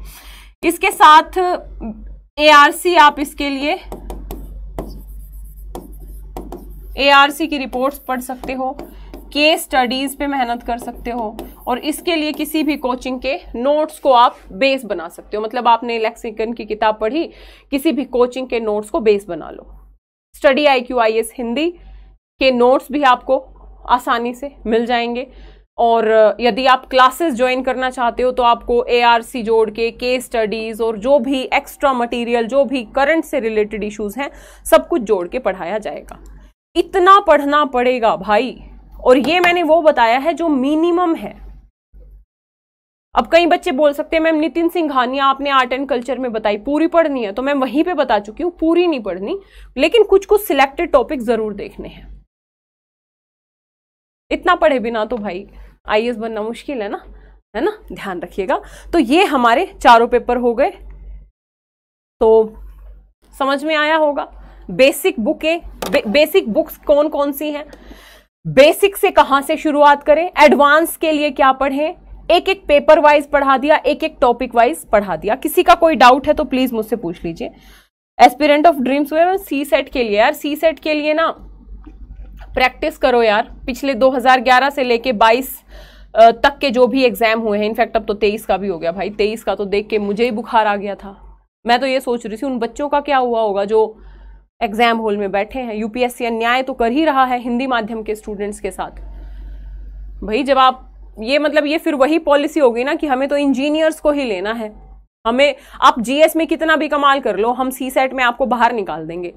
इसके साथ ए आप इसके लिए ए की रिपोर्ट्स पढ़ सकते हो के स्टडीज़ पे मेहनत कर सकते हो और इसके लिए किसी भी कोचिंग के नोट्स को आप बेस बना सकते हो मतलब आपने लेक्सिकन की किताब पढ़ी किसी भी कोचिंग के नोट्स को बेस बना लो study I Q I S Hindi के नोट्स भी आपको आसानी से मिल जाएंगे और यदि आप क्लासेस ज्वाइन करना चाहते हो तो आपको ए आर सी जोड़ के के स्टडीज़ और जो भी एक्स्ट्रा मटेरियल जो भी करंट से रिलेटेड इश्यूज हैं सब कुछ जोड़ के पढ़ाया जाएगा इतना पढ़ना पड़ेगा भाई और ये मैंने वो बताया है जो मिनिमम है अब कई बच्चे बोल सकते हैं मैम नितिन सिंघानिया आपने आर्ट एंड कल्चर में बताई पूरी पढ़नी है तो मैं वहीं पे बता चुकी हूँ पूरी नहीं पढ़नी लेकिन कुछ कुछ सिलेक्टेड टॉपिक जरूर देखने हैं इतना पढ़े बिना तो भाई आई बनना मुश्किल है ना है ना ध्यान रखिएगा तो ये हमारे चारों पेपर हो गए तो समझ में आया होगा बेसिक बुके बे, बेसिक बुक्स कौन कौन सी हैं बेसिक से कहाँ से शुरुआत करें एडवांस के लिए क्या पढ़ें एक एक पेपर वाइज पढ़ा दिया एक एक टॉपिक वाइज पढ़ा दिया किसी का कोई डाउट है तो प्लीज मुझसे पूछ लीजिए एस्पिरेंट ऑफ ड्रीम्स हुए सी सेट के लिए यार सी सेट के लिए ना प्रैक्टिस करो यार पिछले 2011 से लेके 22 तक के जो भी एग्जाम हुए हैं इनफैक्ट अब तो 23 का भी हो गया भाई 23 का तो देख के मुझे ही बुखार आ गया था मैं तो ये सोच रही थी उन बच्चों का क्या हुआ होगा जो एग्जाम हॉल में बैठे हैं यूपीएससी अन्याय तो कर ही रहा है हिंदी माध्यम के स्टूडेंट्स के साथ भाई जब आप ये मतलब ये फिर वही पॉलिसी होगी ना कि हमें तो इंजीनियर्स को ही लेना है हमें आप जीएस में कितना भी कमाल कर लो हम सी सेट e में आपको बाहर निकाल देंगे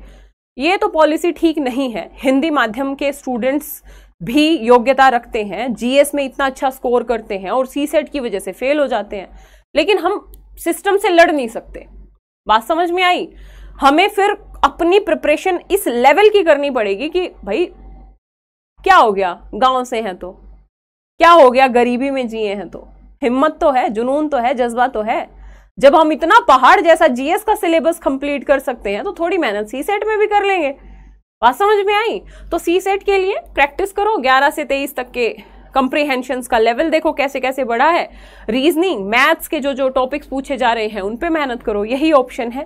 ये तो पॉलिसी ठीक नहीं है हिंदी माध्यम के स्टूडेंट्स भी योग्यता रखते हैं जीएस में इतना अच्छा स्कोर करते हैं और सी सेट e की वजह से फेल हो जाते हैं लेकिन हम सिस्टम से लड़ नहीं सकते बात समझ में आई हमें फिर अपनी प्रिपरेशन इस लेवल की करनी पड़ेगी कि भाई क्या हो गया गांव से हैं तो क्या हो गया गरीबी में जिए हैं तो हिम्मत तो है जुनून तो है जज्बा तो है जब हम इतना पहाड़ जैसा जीएस का सिलेबस कंप्लीट कर सकते हैं तो थोड़ी मेहनत सी सेट में भी कर लेंगे बात समझ में आई तो सी सेट के लिए प्रैक्टिस करो 11 से 23 तक के कंप्रीहेंशन का लेवल देखो कैसे कैसे बढ़ा है रीजनिंग मैथ्स के जो जो टॉपिक्स पूछे जा रहे हैं उन पर मेहनत करो यही ऑप्शन है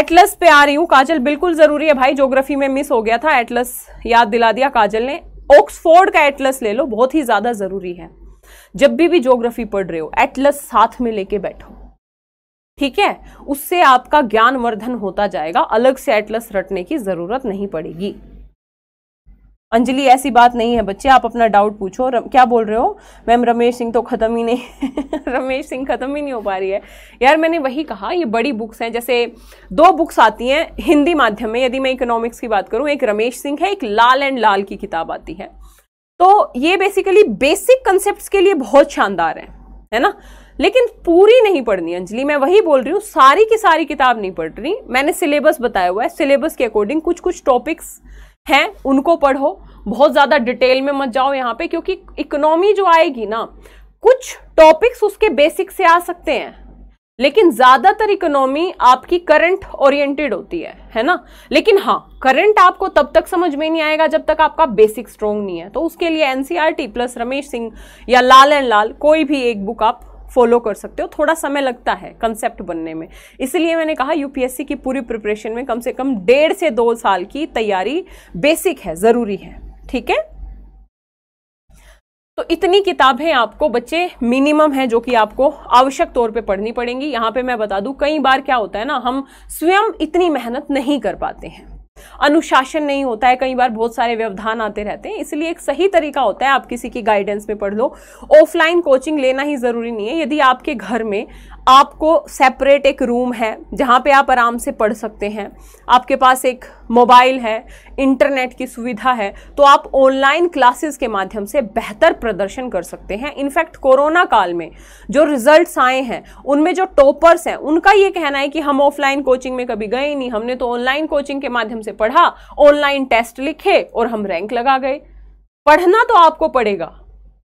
एटलस पे आ रही हूँ काजल बिल्कुल ज़रूरी है भाई ज्योग्राफी में मिस हो गया था एटलस याद दिला दिया काजल ने ऑक्सफोर्ड का एटलस ले लो बहुत ही ज़्यादा ज़रूरी है जब भी भी ज्योग्राफी पढ़ रहे हो एटलस साथ में लेके बैठो ठीक है उससे आपका ज्ञानवर्धन होता जाएगा अलग से एटलस रटने की ज़रूरत नहीं पड़ेगी अंजलि ऐसी बात नहीं है बच्चे आप अपना डाउट पूछो क्या बोल रहे हो मैम रमेश सिंह तो ख़त्म ही नहीं रमेश सिंह ख़त्म ही नहीं हो पा रही है यार मैंने वही कहा ये बड़ी बुक्स हैं जैसे दो बुक्स आती हैं हिंदी माध्यम में यदि मैं इकोनॉमिक्स की बात करूँ एक रमेश सिंह है एक लाल एंड लाल की किताब आती है तो ये बेसिकली बेसिक कंसेप्ट के लिए बहुत शानदार है है ना लेकिन पूरी नहीं पढ़नी अंजलि मैं वही बोल रही हूँ सारी की सारी किताब नहीं पढ़ रही मैंने सिलेबस बताया हुआ है सिलेबस के अकॉर्डिंग कुछ कुछ टॉपिक्स हैं उनको पढ़ो बहुत ज़्यादा डिटेल में मत जाओ यहाँ पे क्योंकि इकोनॉमी जो आएगी ना कुछ टॉपिक्स उसके बेसिक से आ सकते हैं लेकिन ज़्यादातर इकोनॉमी आपकी करंट ओरिएंटेड होती है है ना लेकिन हाँ करंट आपको तब तक समझ में नहीं आएगा जब तक आपका बेसिक स्ट्रॉन्ग नहीं है तो उसके लिए एनसीआरटी प्लस रमेश सिंह या लाल एंड लाल कोई भी एक बुक आप फॉलो कर सकते हो थोड़ा समय लगता है कंसेप्ट बनने में इसलिए मैंने कहा यूपीएससी की पूरी प्रिपरेशन में कम से कम डेढ़ से दो साल की तैयारी बेसिक है ज़रूरी है ठीक है तो इतनी किताबें आपको बच्चे मिनिमम है जो कि आपको आवश्यक तौर पे पढ़नी पड़ेंगी यहां पे मैं बता दूं कई बार क्या होता है ना हम स्वयं इतनी मेहनत नहीं कर पाते हैं अनुशासन नहीं होता है कई बार बहुत सारे व्यवधान आते रहते हैं इसलिए एक सही तरीका होता है आप किसी की गाइडेंस में पढ़ लो ऑफलाइन कोचिंग लेना ही ज़रूरी नहीं है यदि आपके घर में आपको सेपरेट एक रूम है जहाँ पे आप आराम से पढ़ सकते हैं आपके पास एक मोबाइल है इंटरनेट की सुविधा है तो आप ऑनलाइन क्लासेस के माध्यम से बेहतर प्रदर्शन कर सकते हैं इनफैक्ट कोरोना काल में जो रिजल्ट्स आए हैं उनमें जो टॉपर्स हैं उनका ये कहना है कि हम ऑफलाइन कोचिंग में कभी गए नहीं हमने तो ऑनलाइन कोचिंग के माध्यम से पढ़ा ऑनलाइन टेस्ट लिखे और हम रैंक लगा गए पढ़ना तो आपको पड़ेगा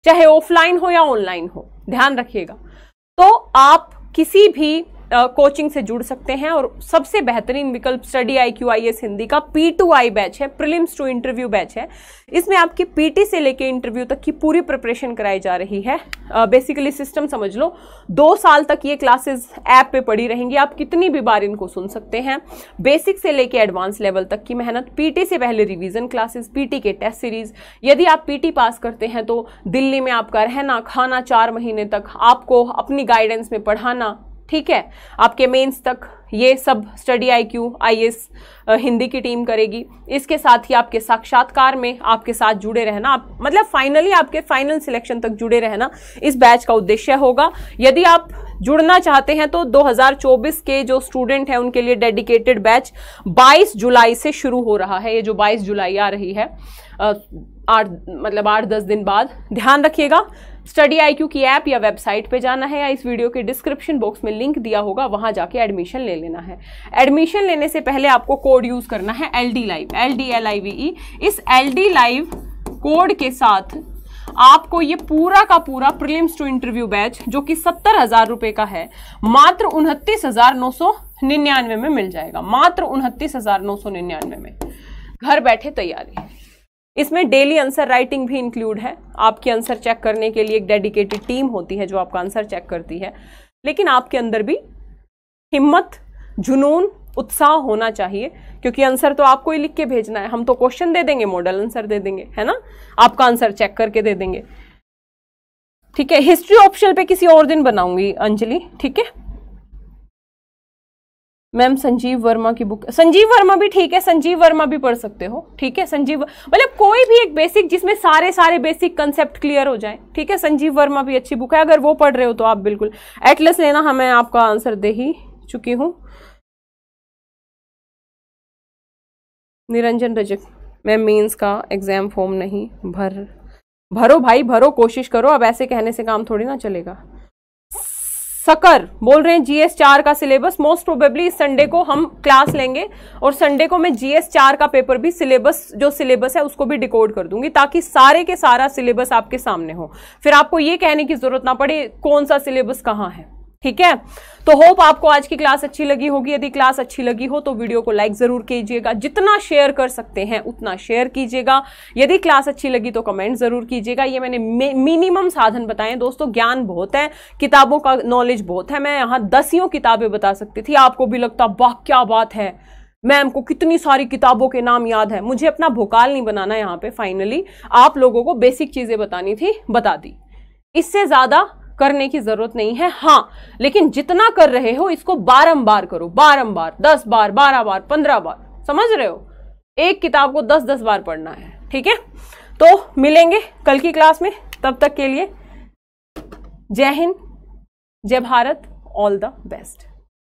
चाहे ऑफलाइन हो या ऑनलाइन हो ध्यान रखिएगा तो आप किसी भी कोचिंग से जुड़ सकते हैं और सबसे बेहतरीन विकल्प study I Q I S Hindi का पी टू आई बैच है प्रिलिम्स टू इंटरव्यू बैच है इसमें आपकी पी टी से लेकर इंटरव्यू तक की पूरी प्रिपरेशन कराई जा रही है बेसिकली सिस्टम समझ लो दो साल तक ये क्लासेस ऐप पे पड़ी रहेंगी आप कितनी भी बार इनको सुन सकते हैं बेसिक से लेके एडवांस लेवल तक की मेहनत पीटी से पहले क्लासेज क्लासेस पीटी के टेस्ट सीरीज यदि आप पीटी पास करते हैं तो दिल्ली में आपका रहना खाना चार महीने तक आपको अपनी गाइडेंस में पढ़ाना ठीक है आपके मेंस तक ये सब study I Q I S Hindi की टीम करेगी इसके साथ ही आपके साक्षात्कार में आपके साथ जुड़े रहना आप मतलब फाइनली आपके फाइनल सिलेक्शन तक जुड़े रहना इस बैच का उद्देश्य होगा यदि आप जुड़ना चाहते हैं तो 2024 के जो स्टूडेंट हैं उनके लिए डेडिकेटेड बैच 22 जुलाई से शुरू हो रहा है ये जो 22 जुलाई आ रही है आठ मतलब आठ दस दिन बाद ध्यान रखिएगा स्टडी आई की ऐप या वेबसाइट पे जाना है या इस वीडियो के डिस्क्रिप्शन बॉक्स में लिंक दिया होगा वहां जाके एडमिशन ले लेना है एडमिशन लेने से पहले आपको कोड यूज़ करना है L D live L D L I V E इस एल डी लाइव कोड के साथ आपको ये पूरा का पूरा प्रिलिम्स टू इंटरव्यू बैच जो कि सत्तर हजार रुपये का है मात्र उनतीस हजार नौ सौ निन्यानवे में मिल जाएगा मात्र उनतीस हजार नौ सौ निन्यानवे में घर बैठे तैयारी इसमें डेली आंसर राइटिंग भी इंक्लूड है आपके आंसर चेक करने के लिए एक डेडिकेटेड टीम होती है जो आपका आंसर चेक करती है लेकिन आपके अंदर भी हिम्मत जुनून उत्साह होना चाहिए क्योंकि आंसर तो आपको ही लिख के भेजना है हम तो क्वेश्चन दे देंगे मॉडल आंसर दे देंगे है ना आपका आंसर चेक करके दे देंगे ठीक है हिस्ट्री ऑप्शन पे किसी और दिन बनाऊंगी अंजलि ठीक है मैम संजीव वर्मा की बुक संजीव वर्मा भी ठीक है संजीव वर्मा भी पढ़ सकते हो ठीक है संजीव मतलब कोई भी एक बेसिक जिसमें सारे सारे बेसिक कंसेप्ट क्लियर हो जाए ठीक है संजीव वर्मा भी अच्छी बुक है अगर वो पढ़ रहे हो तो आप बिल्कुल एटलस लेना हमें हाँ, आपका आंसर दे ही चुकी हूँ निरंजन रजक मैम मीन्स का एग्ज़ाम फॉर्म नहीं भर भरो भाई भरो कोशिश करो अब ऐसे कहने से काम थोड़ी ना चलेगा सकर बोल रहे हैं जीएस चार का सिलेबस मोस्ट प्रोबेबली इस संडे को हम क्लास लेंगे और संडे को मैं जीएस चार का पेपर भी सिलेबस जो सिलेबस है उसको भी डिकोड कर दूंगी ताकि सारे के सारा सिलेबस आपके सामने हो फिर आपको ये कहने की जरूरत ना पड़े कौन सा सिलेबस कहाँ है ठीक है तो होप आपको आज की क्लास अच्छी लगी होगी यदि क्लास अच्छी लगी हो तो वीडियो को लाइक ज़रूर कीजिएगा जितना शेयर कर सकते हैं उतना शेयर कीजिएगा यदि क्लास अच्छी लगी तो कमेंट ज़रूर कीजिएगा ये मैंने मिनिमम साधन बताए दोस्तों ज्ञान बहुत है किताबों का नॉलेज बहुत है मैं यहाँ दसियों किताबें बता सकती थी आपको भी लगता वाह क्या बात है मैम को कितनी सारी किताबों के नाम याद है मुझे अपना भोकाल नहीं बनाना यहाँ पे फाइनली आप लोगों को बेसिक चीज़ें बतानी थी बता दी इससे ज़्यादा करने की जरूरत नहीं है हाँ लेकिन जितना कर रहे हो इसको बारंबार करो बारंबार दस बार बारह बार पंद्रह बार समझ रहे हो एक किताब को दस दस बार पढ़ना है ठीक है तो मिलेंगे कल की क्लास में तब तक के लिए जय हिंद जय भारत ऑल द बेस्ट